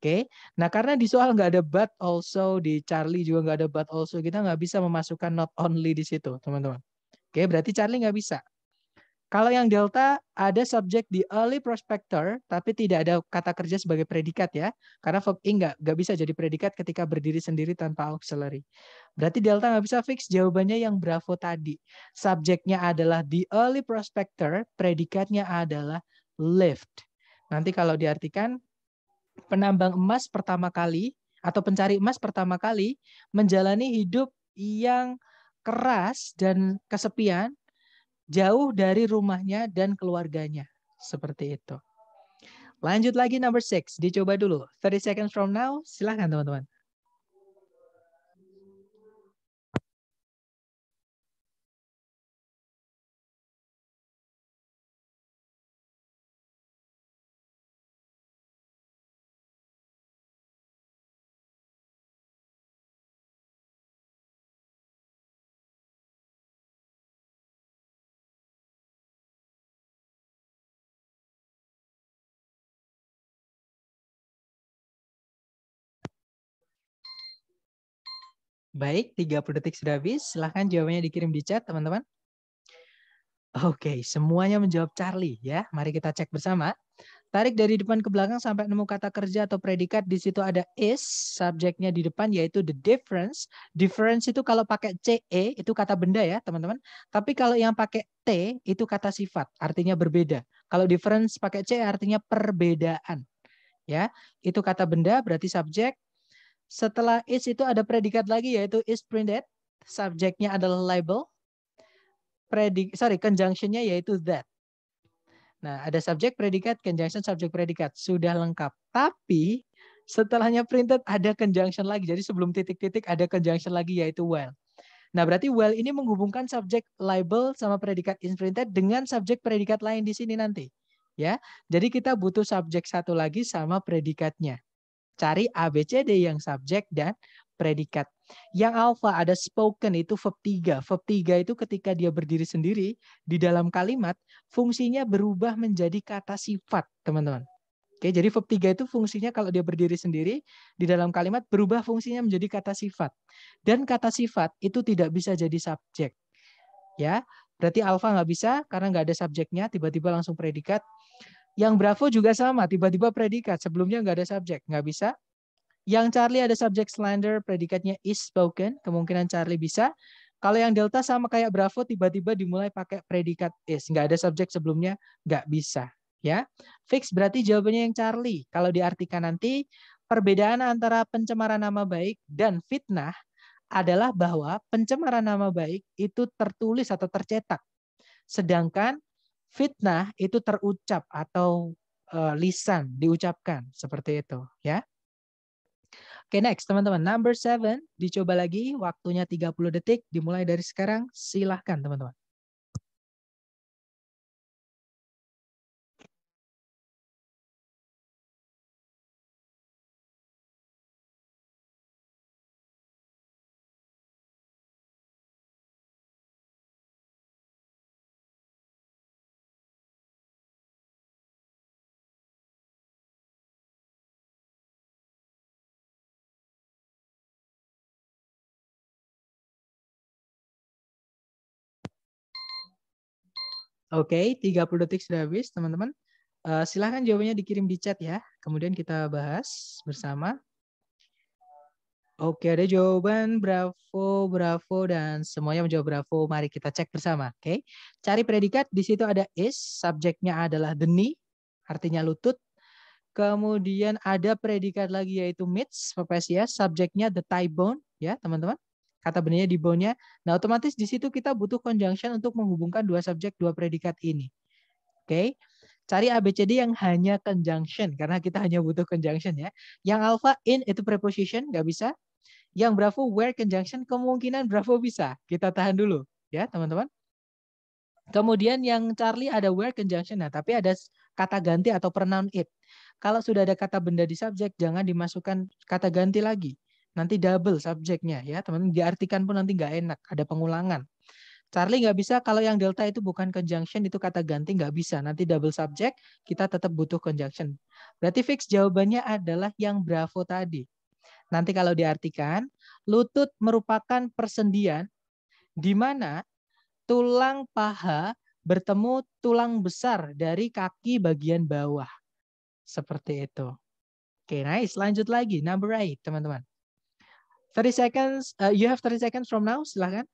Oke. Okay? Nah, karena di soal nggak ada but also, di Charlie juga nggak ada but also, kita nggak bisa memasukkan not only di situ, teman-teman. Oke, okay? berarti Charlie nggak bisa. Kalau yang delta ada subjek di early prospector tapi tidak ada kata kerja sebagai predikat ya. Karena verb ing nggak nggak bisa jadi predikat ketika berdiri sendiri tanpa auxiliary. Berarti delta nggak bisa fix jawabannya yang bravo tadi. Subjeknya adalah the early prospector, predikatnya adalah lived. Nanti kalau diartikan penambang emas pertama kali atau pencari emas pertama kali menjalani hidup yang keras dan kesepian jauh dari rumahnya dan keluarganya. Seperti itu. Lanjut lagi number six. Dicoba dulu. 30 seconds from now. Silahkan teman-teman. Baik, 30 detik sudah habis. Silahkan jawabannya dikirim di chat, teman-teman. Oke, semuanya menjawab Charlie ya. Mari kita cek bersama. Tarik dari depan ke belakang sampai nemu kata kerja atau predikat. Di situ ada is, subjeknya di depan yaitu the difference. Difference itu kalau pakai CE itu kata benda ya teman-teman. Tapi kalau yang pakai T itu kata sifat, artinya berbeda. Kalau difference pakai C artinya perbedaan. Ya, itu kata benda berarti subjek, setelah is itu ada predikat lagi yaitu is printed. Subjeknya adalah label. Predik, sorry, conjunctionnya yaitu that. Nah, ada subjek, predikat, conjunction, subjek, predikat. Sudah lengkap. Tapi setelahnya printed ada conjunction lagi. Jadi sebelum titik-titik ada conjunction lagi yaitu well Nah, berarti well ini menghubungkan subjek label sama predikat is printed dengan subjek predikat lain di sini nanti. Ya. Jadi kita butuh subjek satu lagi sama predikatnya. Cari ABCD yang subjek dan predikat. Yang alfa ada spoken itu verb 3. Verb 3 itu ketika dia berdiri sendiri di dalam kalimat fungsinya berubah menjadi kata sifat, teman-teman. Oke, jadi verb 3 itu fungsinya kalau dia berdiri sendiri di dalam kalimat berubah fungsinya menjadi kata sifat. Dan kata sifat itu tidak bisa jadi subjek. Ya, berarti alfa nggak bisa karena nggak ada subjeknya, tiba-tiba langsung predikat. Yang Bravo juga sama, tiba-tiba predikat. Sebelumnya nggak ada subjek, nggak bisa. Yang Charlie ada subjek slender, predikatnya is spoken. Kemungkinan Charlie bisa. Kalau yang Delta sama kayak Bravo, tiba-tiba dimulai pakai predikat is. Nggak ada subjek sebelumnya, nggak bisa. Ya, Fix berarti jawabannya yang Charlie. Kalau diartikan nanti, perbedaan antara pencemaran nama baik dan fitnah adalah bahwa pencemaran nama baik itu tertulis atau tercetak. Sedangkan fitnah itu terucap atau uh, lisan diucapkan seperti itu ya. Oke okay, next teman-teman number seven dicoba lagi waktunya 30 detik dimulai dari sekarang silahkan teman-teman. Oke, okay, 30 detik sudah habis, teman-teman. Uh, silahkan jawabannya dikirim di chat ya. Kemudian kita bahas bersama. Oke, okay, ada jawaban bravo, bravo, dan semuanya menjawab bravo. Mari kita cek bersama, oke? Okay? Cari predikat, di situ ada is, subjeknya adalah the knee, artinya lutut. Kemudian ada predikat lagi yaitu mits, ya, subjeknya the thigh bone, ya teman-teman kata benarnya di bawahnya. Nah, otomatis di situ kita butuh conjunction untuk menghubungkan dua subjek, dua predikat ini. Oke. Okay? Cari ABCD yang hanya conjunction karena kita hanya butuh conjunction ya. Yang alpha in itu preposition nggak bisa. Yang bravo where conjunction kemungkinan bravo bisa. Kita tahan dulu ya, teman-teman. Kemudian yang Charlie ada where conjunction nah, tapi ada kata ganti atau pronoun it. Kalau sudah ada kata benda di subjek jangan dimasukkan kata ganti lagi nanti double subjeknya ya teman-teman diartikan pun nanti nggak enak ada pengulangan Charlie nggak bisa kalau yang delta itu bukan conjunction itu kata ganti nggak bisa nanti double subject kita tetap butuh conjunction berarti fix jawabannya adalah yang bravo tadi nanti kalau diartikan lutut merupakan persendian di mana tulang paha bertemu tulang besar dari kaki bagian bawah seperti itu. Oke, okay, nice. Lanjut lagi, number eight teman-teman. 30 seconds, uh, you have 30 seconds from now, silahkan.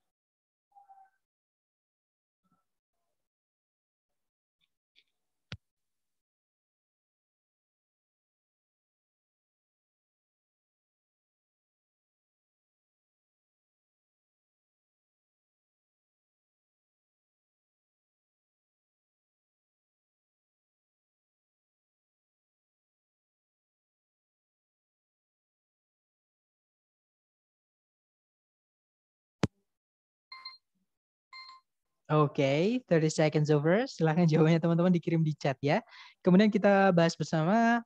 Oke, okay, 30 seconds over. Silahkan jawabannya teman-teman dikirim di chat ya. Kemudian kita bahas bersama.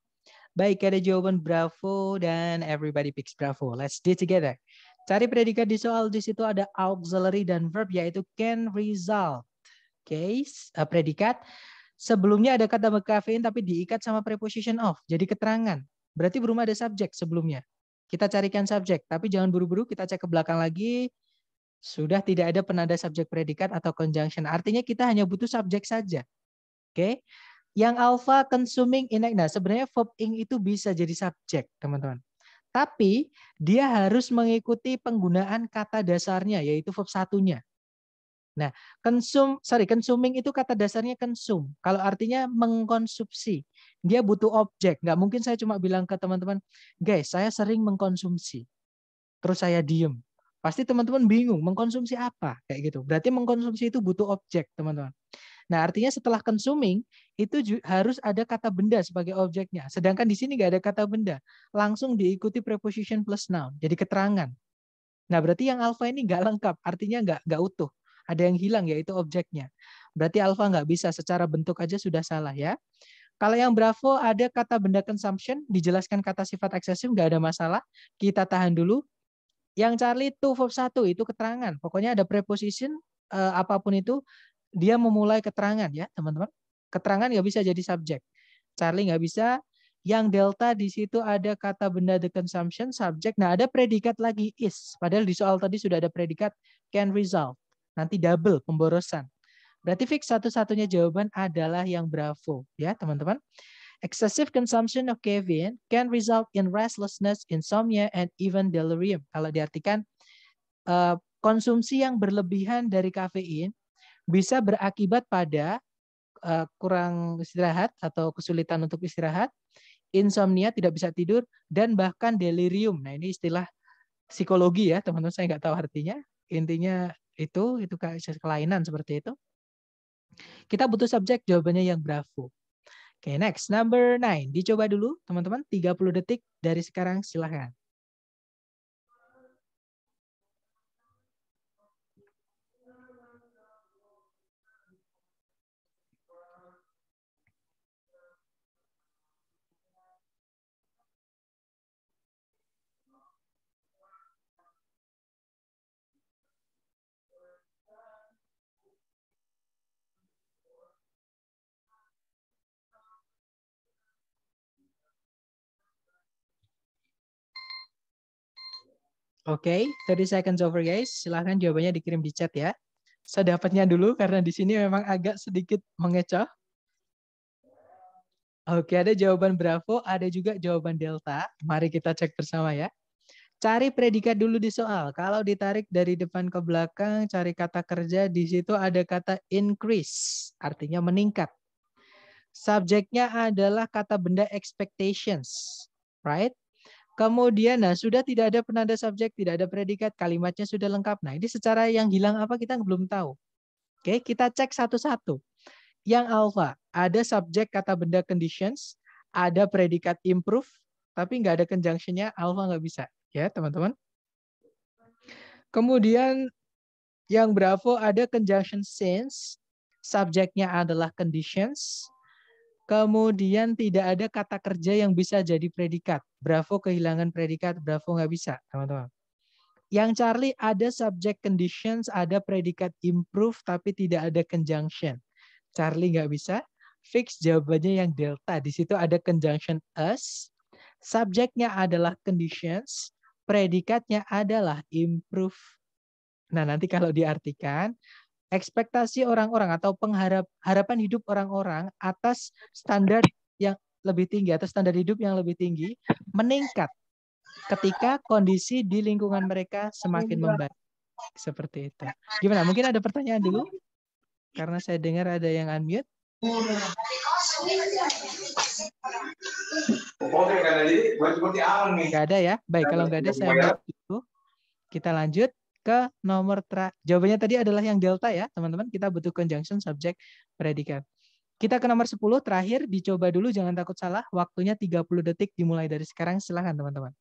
Baik, ada jawaban Bravo dan everybody picks Bravo. Let's do it together. Cari predikat di soal di situ ada auxiliary dan verb yaitu can result. Oke, okay, eh, predikat. Sebelumnya ada kata berkafein tapi diikat sama preposition of. Jadi keterangan. Berarti belum ada subjek sebelumnya. Kita carikan subjek, tapi jangan buru-buru. Kita cek ke belakang lagi. Sudah tidak ada penanda subjek predikat atau conjunction. Artinya kita hanya butuh subjek saja. Oke. Okay? Yang alpha consuming ini Nah, sebenarnya verb ing itu bisa jadi subjek, teman-teman. Tapi dia harus mengikuti penggunaan kata dasarnya yaitu verb satunya. Nah, konsum, sorry, consuming itu kata dasarnya konsum. Kalau artinya mengkonsumsi. Dia butuh objek. Nggak mungkin saya cuma bilang ke teman-teman, guys, saya sering mengkonsumsi. Terus saya diem. Pasti teman-teman bingung mengkonsumsi apa kayak gitu. Berarti mengkonsumsi itu butuh objek, teman-teman. Nah, artinya setelah consuming itu harus ada kata benda sebagai objeknya. Sedangkan di sini nggak ada kata benda. Langsung diikuti preposition plus noun, jadi keterangan. Nah, berarti yang alfa ini nggak lengkap, artinya nggak nggak utuh. Ada yang hilang yaitu objeknya. Berarti alfa nggak bisa secara bentuk aja sudah salah ya. Kalau yang Bravo ada kata benda consumption, dijelaskan kata sifat eksesif, nggak ada masalah. Kita tahan dulu, yang Charlie itu verb satu itu keterangan. Pokoknya ada preposition uh, apapun itu dia memulai keterangan ya, teman-teman. Keterangan nggak bisa jadi subjek. Charlie nggak bisa. Yang delta di situ ada kata benda the consumption, subjek. Nah, ada predikat lagi is. Padahal di soal tadi sudah ada predikat can result. Nanti double pemborosan. Berarti fix satu-satunya jawaban adalah yang bravo ya, teman-teman. Excessive consumption of caffeine can result in restlessness, insomnia, and even delirium. Kalau diartikan, eh, konsumsi yang berlebihan dari kafein bisa berakibat pada eh, kurang istirahat atau kesulitan untuk istirahat, insomnia, tidak bisa tidur, dan bahkan delirium. Nah ini istilah psikologi ya, teman-teman. Saya nggak tahu artinya. Intinya itu, itu kelainan seperti itu. Kita butuh subjek jawabannya yang bravo. Oke, okay, next number 9. Dicoba dulu teman-teman 30 detik dari sekarang silahkan. Oke, okay, 30 seconds over guys. Silahkan jawabannya dikirim di chat ya. Saya dapatnya dulu karena di sini memang agak sedikit mengecoh. Oke, okay, ada jawaban Bravo, ada juga jawaban Delta. Mari kita cek bersama ya. Cari predikat dulu di soal. Kalau ditarik dari depan ke belakang, cari kata kerja. Di situ ada kata increase, artinya meningkat. Subjeknya adalah kata benda expectations, right? Kemudian, nah sudah tidak ada penanda subjek, tidak ada predikat, kalimatnya sudah lengkap. Nah ini secara yang hilang apa kita belum tahu. Oke, kita cek satu-satu. Yang Alpha ada subjek kata benda conditions, ada predikat improve, tapi nggak ada conjunctionnya, Alpha nggak bisa. Ya teman-teman. Kemudian yang bravo ada conjunction since subjeknya adalah conditions, Kemudian tidak ada kata kerja yang bisa jadi predikat. Bravo kehilangan predikat, Bravo nggak bisa, teman-teman. Yang Charlie ada subject conditions, ada predikat improve, tapi tidak ada conjunction. Charlie nggak bisa. Fix jawabannya yang delta. Di situ ada conjunction as. Subjeknya adalah conditions. Predikatnya adalah improve. Nah, nanti kalau diartikan, ekspektasi orang-orang atau pengharap harapan hidup orang-orang atas standar yang lebih tinggi atau standar hidup yang lebih tinggi meningkat ketika kondisi di lingkungan mereka semakin iya. membaik seperti itu. Gimana? Mungkin ada pertanyaan dulu? Karena saya dengar ada yang unmute. Gak ada ya? Baik, kalau nggak ada saya dulu. Kita lanjut ke nomor tra. Jawabannya tadi adalah yang delta ya, teman-teman. Kita butuh conjunction, subject predikat. Kita ke nomor 10, terakhir. Dicoba dulu, jangan takut salah. Waktunya 30 detik dimulai dari sekarang. Silahkan, teman-teman.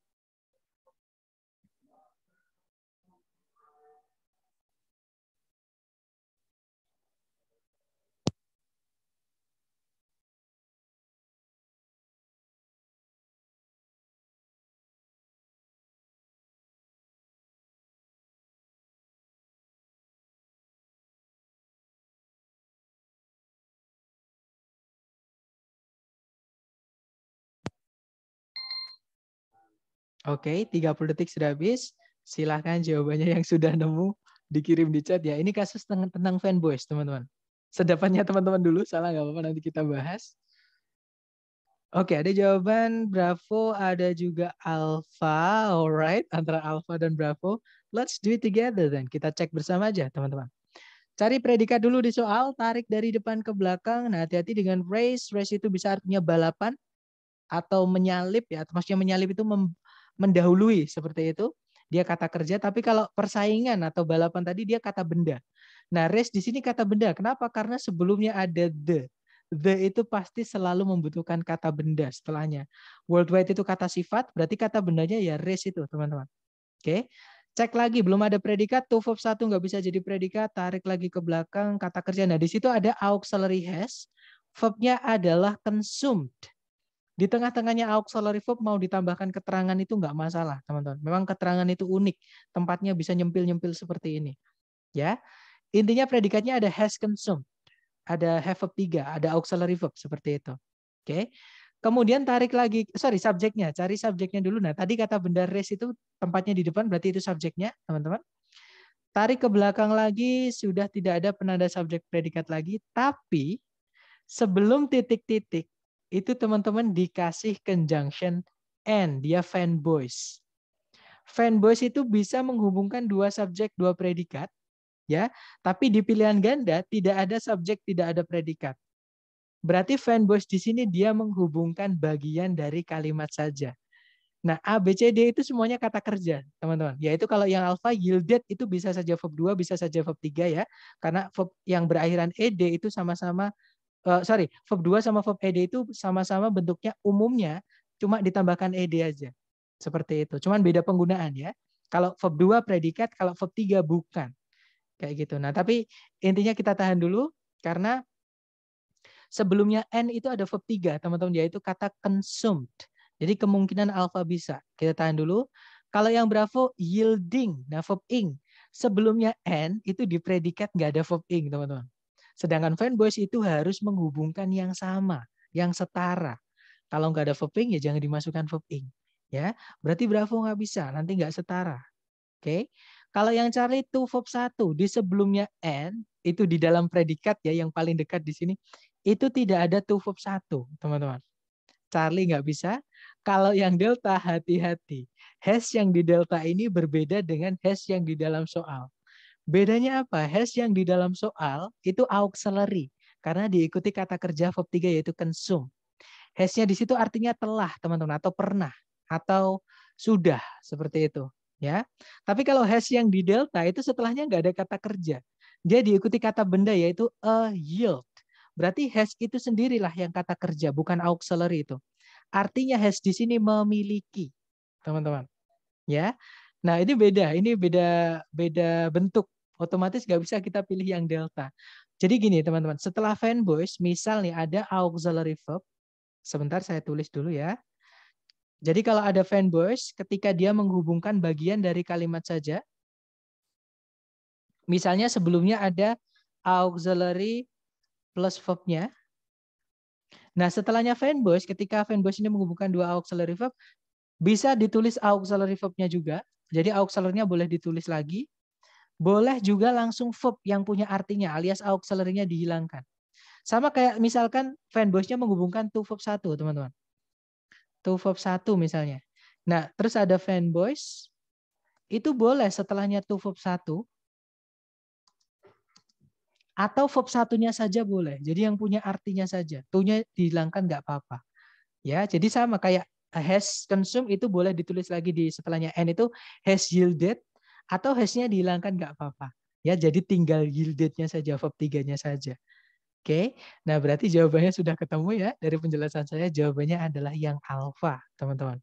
Oke, 30 detik sudah habis. Silahkan jawabannya yang sudah nemu dikirim di chat ya. Ini kasus tentang, tentang fanboys, teman-teman. Sedapannya teman-teman dulu, salah nggak apa-apa nanti kita bahas. Oke, ada jawaban Bravo, ada juga Alpha, alright, antara Alpha dan Bravo. Let's do it together dan Kita cek bersama aja, teman-teman. Cari predikat dulu di soal, tarik dari depan ke belakang. Nah, hati-hati dengan race. Race itu bisa artinya balapan atau menyalip ya. Maksudnya menyalip itu mem mendahului seperti itu dia kata kerja tapi kalau persaingan atau balapan tadi dia kata benda nah race di sini kata benda kenapa karena sebelumnya ada the the itu pasti selalu membutuhkan kata benda setelahnya worldwide itu kata sifat berarti kata bendanya ya race itu teman-teman oke okay. Cek lagi, belum ada predikat, two verb satu nggak bisa jadi predikat, tarik lagi ke belakang, kata kerja. Nah, di situ ada auxiliary has, verbnya adalah consumed. Di tengah-tengahnya auxiliary verb mau ditambahkan keterangan itu nggak masalah, teman-teman. Memang keterangan itu unik, tempatnya bisa nyempil-nyempil seperti ini. Ya, intinya predikatnya ada has consumed, ada have verb 3, ada auxiliary verb seperti itu. Oke. Kemudian tarik lagi, sorry subjeknya, cari subjeknya dulu. Nah tadi kata benda res itu tempatnya di depan, berarti itu subjeknya, teman-teman. Tarik ke belakang lagi, sudah tidak ada penanda subjek predikat lagi. Tapi sebelum titik-titik, itu teman-teman dikasih conjunction and, dia fanboys. Fanboys itu bisa menghubungkan dua subjek, dua predikat, ya. Tapi di pilihan ganda tidak ada subjek, tidak ada predikat. Berarti fanboys di sini dia menghubungkan bagian dari kalimat saja. Nah, A, B, C, D itu semuanya kata kerja, teman-teman. Yaitu kalau yang alfa yielded itu bisa saja verb 2, bisa saja verb 3 ya. Karena verb yang berakhiran ed itu sama-sama uh, sorry, verb 2 sama verb ed itu sama-sama bentuknya umumnya cuma ditambahkan ed aja. Seperti itu. Cuman beda penggunaan ya. Kalau verb 2 predikat, kalau verb 3 bukan. Kayak gitu. Nah, tapi intinya kita tahan dulu karena sebelumnya n itu ada verb 3, teman-teman, yaitu kata consumed. Jadi kemungkinan alfa bisa. Kita tahan dulu. Kalau yang bravo yielding, nah verb ing. Sebelumnya n itu di predikat nggak ada verb ing, teman-teman. Sedangkan fanboys itu harus menghubungkan yang sama, yang setara. Kalau nggak ada vaping ya jangan dimasukkan vaping. Ya, berarti Bravo nggak bisa, nanti nggak setara. Oke. Okay? Kalau yang cari itu vape satu di sebelumnya n itu di dalam predikat ya yang paling dekat di sini itu tidak ada tuh vape satu, teman-teman. Charlie nggak bisa. Kalau yang delta hati-hati. Has yang di delta ini berbeda dengan has yang di dalam soal. Bedanya apa? Has yang di dalam soal itu auxiliary karena diikuti kata kerja verb 3 yaitu consume. has di situ artinya telah, teman-teman, atau pernah atau sudah seperti itu, ya. Tapi kalau has yang di delta itu setelahnya nggak ada kata kerja. Dia diikuti kata benda yaitu a yield. Berarti has itu sendirilah yang kata kerja, bukan auxiliary itu. Artinya has di sini memiliki, teman-teman. Ya. Nah, ini beda, ini beda beda bentuk Otomatis nggak bisa kita pilih yang delta. Jadi gini teman-teman, setelah fanboys, misal nih ada auxiliary verb. Sebentar saya tulis dulu ya. Jadi kalau ada fanboys, ketika dia menghubungkan bagian dari kalimat saja, misalnya sebelumnya ada auxiliary plus verbnya. Nah setelahnya fanboys, ketika fanboys ini menghubungkan dua auxiliary verb, bisa ditulis auxiliary verbnya juga. Jadi auxiliary-nya boleh ditulis lagi, boleh juga langsung verb yang punya artinya alias auxiliary-nya dihilangkan. Sama kayak misalkan fanboysnya nya menghubungkan to verb 1, teman-teman. To verb 1 misalnya. Nah, terus ada fanboys. Itu boleh setelahnya to verb 1 atau verb satunya saja boleh. Jadi yang punya artinya saja. to dihilangkan nggak apa-apa. Ya, jadi sama kayak has consumed itu boleh ditulis lagi di setelahnya n itu has yielded atau hash-nya dihilangkan nggak apa-apa. Ya, jadi tinggal yieldednya saja, verb tiganya saja. Oke, nah berarti jawabannya sudah ketemu ya. Dari penjelasan saya jawabannya adalah yang alfa, teman-teman.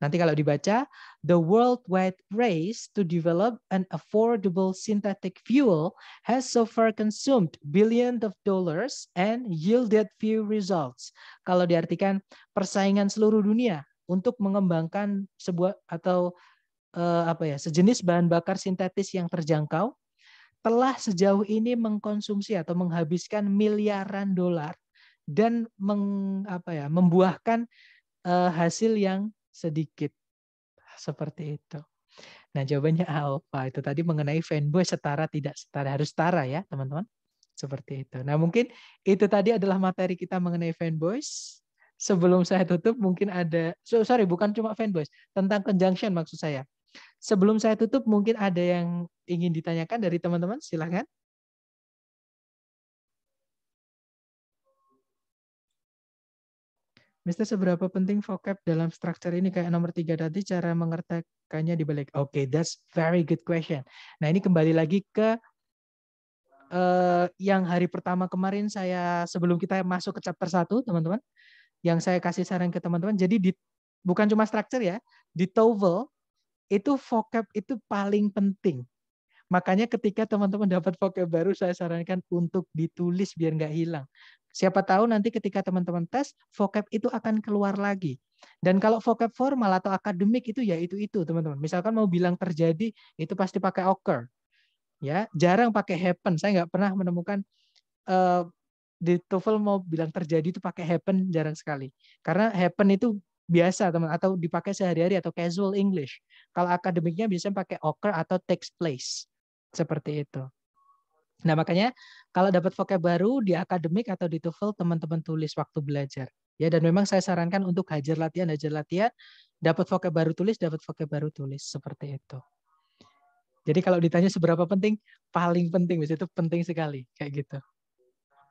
Nanti kalau dibaca, the worldwide race to develop an affordable synthetic fuel has so far consumed billions of dollars and yielded few results. Kalau diartikan persaingan seluruh dunia untuk mengembangkan sebuah atau eh, apa ya sejenis bahan bakar sintetis yang terjangkau telah sejauh ini mengkonsumsi atau menghabiskan miliaran dolar dan meng, apa ya membuahkan eh, hasil yang sedikit seperti itu. Nah jawabannya apa itu tadi mengenai fanboy setara tidak setara harus setara ya teman-teman seperti itu. Nah mungkin itu tadi adalah materi kita mengenai fanboys sebelum saya tutup mungkin ada so, sorry bukan cuma fanboys tentang conjunction maksud saya Sebelum saya tutup, mungkin ada yang ingin ditanyakan dari teman-teman. Silahkan. Mister, seberapa penting vocab dalam structure ini kayak nomor tiga tadi cara mengertakannya dibalik? Oke, okay, that's very good question. Nah ini kembali lagi ke uh, yang hari pertama kemarin saya sebelum kita masuk ke chapter satu, teman-teman, yang saya kasih saran ke teman-teman. Jadi di, bukan cuma structure ya, di TOEFL itu vocab itu paling penting. Makanya ketika teman-teman dapat vocab baru, saya sarankan untuk ditulis biar nggak hilang. Siapa tahu nanti ketika teman-teman tes, vocab itu akan keluar lagi. Dan kalau vocab formal atau akademik itu ya itu-itu teman-teman. Misalkan mau bilang terjadi, itu pasti pakai occur. Ya, jarang pakai happen. Saya nggak pernah menemukan uh, di TOEFL mau bilang terjadi itu pakai happen jarang sekali. Karena happen itu biasa teman atau dipakai sehari-hari atau casual English. Kalau akademiknya biasanya pakai occur atau takes place. Seperti itu. Nah, makanya kalau dapat vocab baru di akademik atau di TOEFL teman-teman tulis waktu belajar. Ya, dan memang saya sarankan untuk hajar latihan, hajar latihan, dapat vocab baru tulis, dapat vocab baru tulis seperti itu. Jadi kalau ditanya seberapa penting, paling penting, itu penting sekali kayak gitu.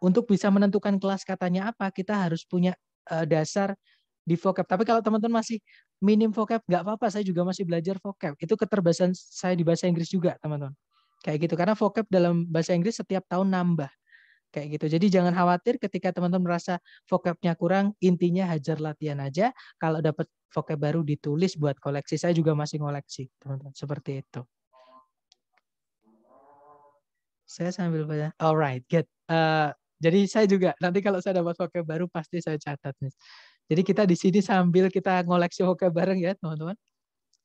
Untuk bisa menentukan kelas katanya apa, kita harus punya eh, dasar di vocab. Tapi kalau teman-teman masih minim vocab, nggak apa-apa. Saya juga masih belajar vocab. Itu keterbatasan saya di bahasa Inggris juga, teman-teman. Kayak gitu. Karena vocab dalam bahasa Inggris setiap tahun nambah. Kayak gitu. Jadi jangan khawatir ketika teman-teman merasa vocabnya kurang, intinya hajar latihan aja. Kalau dapat vocab baru ditulis buat koleksi. Saya juga masih ngoleksi, teman-teman. Seperti itu. Saya sambil baca. Alright, good. Uh, jadi saya juga nanti kalau saya dapat vocab baru pasti saya catat nih. Jadi kita di sini sambil kita ngoleksi hoka bareng ya teman-teman.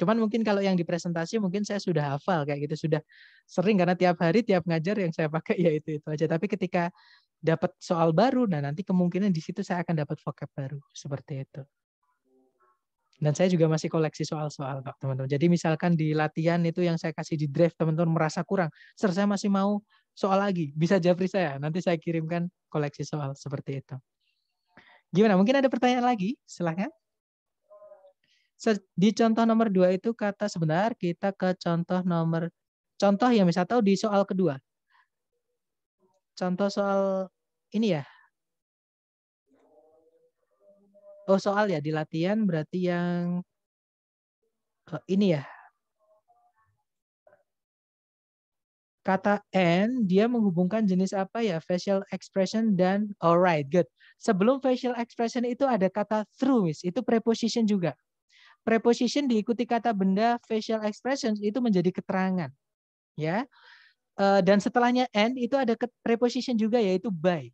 Cuman mungkin kalau yang di presentasi mungkin saya sudah hafal kayak gitu sudah sering karena tiap hari tiap ngajar yang saya pakai ya itu itu aja. Tapi ketika dapat soal baru, nah nanti kemungkinan di situ saya akan dapat vocab baru seperti itu. Dan saya juga masih koleksi soal-soal kok teman-teman. Jadi misalkan di latihan itu yang saya kasih di draft teman-teman merasa kurang, ser saya masih mau soal lagi, bisa japri saya. Nanti saya kirimkan koleksi soal seperti itu. Gimana? Mungkin ada pertanyaan lagi? Silahkan. Di contoh nomor dua itu kata sebenar, kita ke contoh nomor contoh yang bisa tahu di soal kedua. Contoh soal ini ya. Oh soal ya di latihan berarti yang oh, ini ya. Kata N dia menghubungkan jenis apa ya? Facial expression dan alright, good. Sebelum facial expression itu ada kata through, Miss. Itu preposition juga. Preposition diikuti kata benda facial expression itu menjadi keterangan. Ya. Eh, dan setelahnya and itu ada preposition juga yaitu by.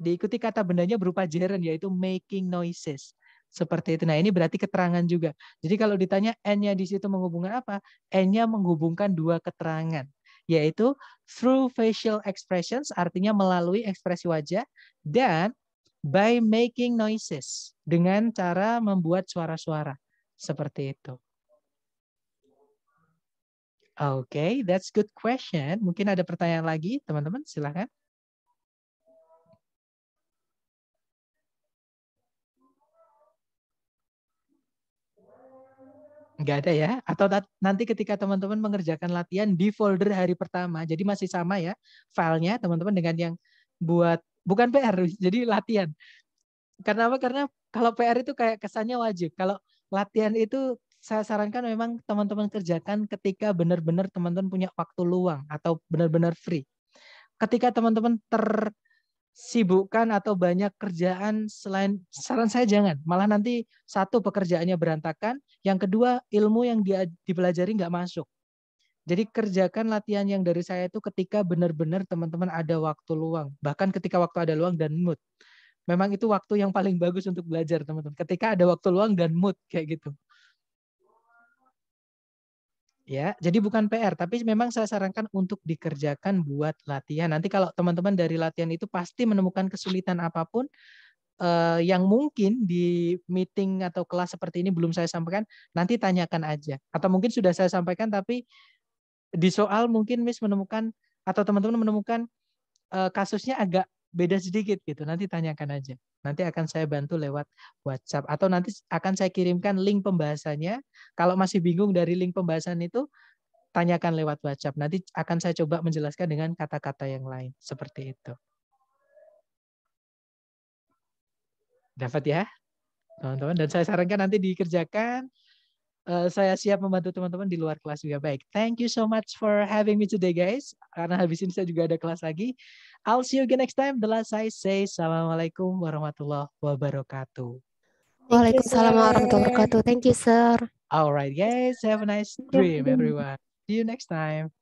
Diikuti kata bendanya berupa gerund yaitu making noises. Seperti itu. Nah, ini berarti keterangan juga. Jadi kalau ditanya N-nya di situ menghubungkan apa? N-nya menghubungkan dua keterangan, yaitu through facial expressions, artinya melalui ekspresi wajah, dan by making noises dengan cara membuat suara-suara seperti itu. Oke, okay, that's good question. Mungkin ada pertanyaan lagi, teman-teman, silahkan. Enggak ada ya. Atau nanti ketika teman-teman mengerjakan latihan di folder hari pertama, jadi masih sama ya filenya teman-teman dengan yang buat bukan PR jadi latihan karena apa karena kalau PR itu kayak kesannya wajib kalau latihan itu saya sarankan memang teman-teman kerjakan ketika benar-benar teman-teman punya waktu luang atau benar-benar free ketika teman-teman tersibukkan atau banyak kerjaan selain saran saya jangan malah nanti satu pekerjaannya berantakan yang kedua ilmu yang dia dipelajari nggak masuk jadi kerjakan latihan yang dari saya itu ketika benar-benar teman-teman ada waktu luang, bahkan ketika waktu ada luang dan mood. Memang itu waktu yang paling bagus untuk belajar, teman-teman. Ketika ada waktu luang dan mood kayak gitu. Ya, jadi bukan PR, tapi memang saya sarankan untuk dikerjakan buat latihan. Nanti kalau teman-teman dari latihan itu pasti menemukan kesulitan apapun, eh, yang mungkin di meeting atau kelas seperti ini belum saya sampaikan, nanti tanyakan aja. Atau mungkin sudah saya sampaikan tapi di soal mungkin Miss menemukan atau teman-teman menemukan uh, kasusnya agak beda sedikit gitu. Nanti tanyakan aja. Nanti akan saya bantu lewat WhatsApp atau nanti akan saya kirimkan link pembahasannya. Kalau masih bingung dari link pembahasan itu tanyakan lewat WhatsApp. Nanti akan saya coba menjelaskan dengan kata-kata yang lain seperti itu. Dapat ya? Teman-teman dan saya sarankan nanti dikerjakan Eh, saya siap membantu teman-teman di luar kelas juga. Baik, thank you so much for having me today guys. Karena habis ini saya juga ada kelas lagi. I'll see you again next time. The last I say, Assalamualaikum warahmatullahi wabarakatuh. Waalaikumsalam warahmatullahi wabarakatuh. Thank you, sir. Alright, guys. Have a nice dream, everyone. See you next time.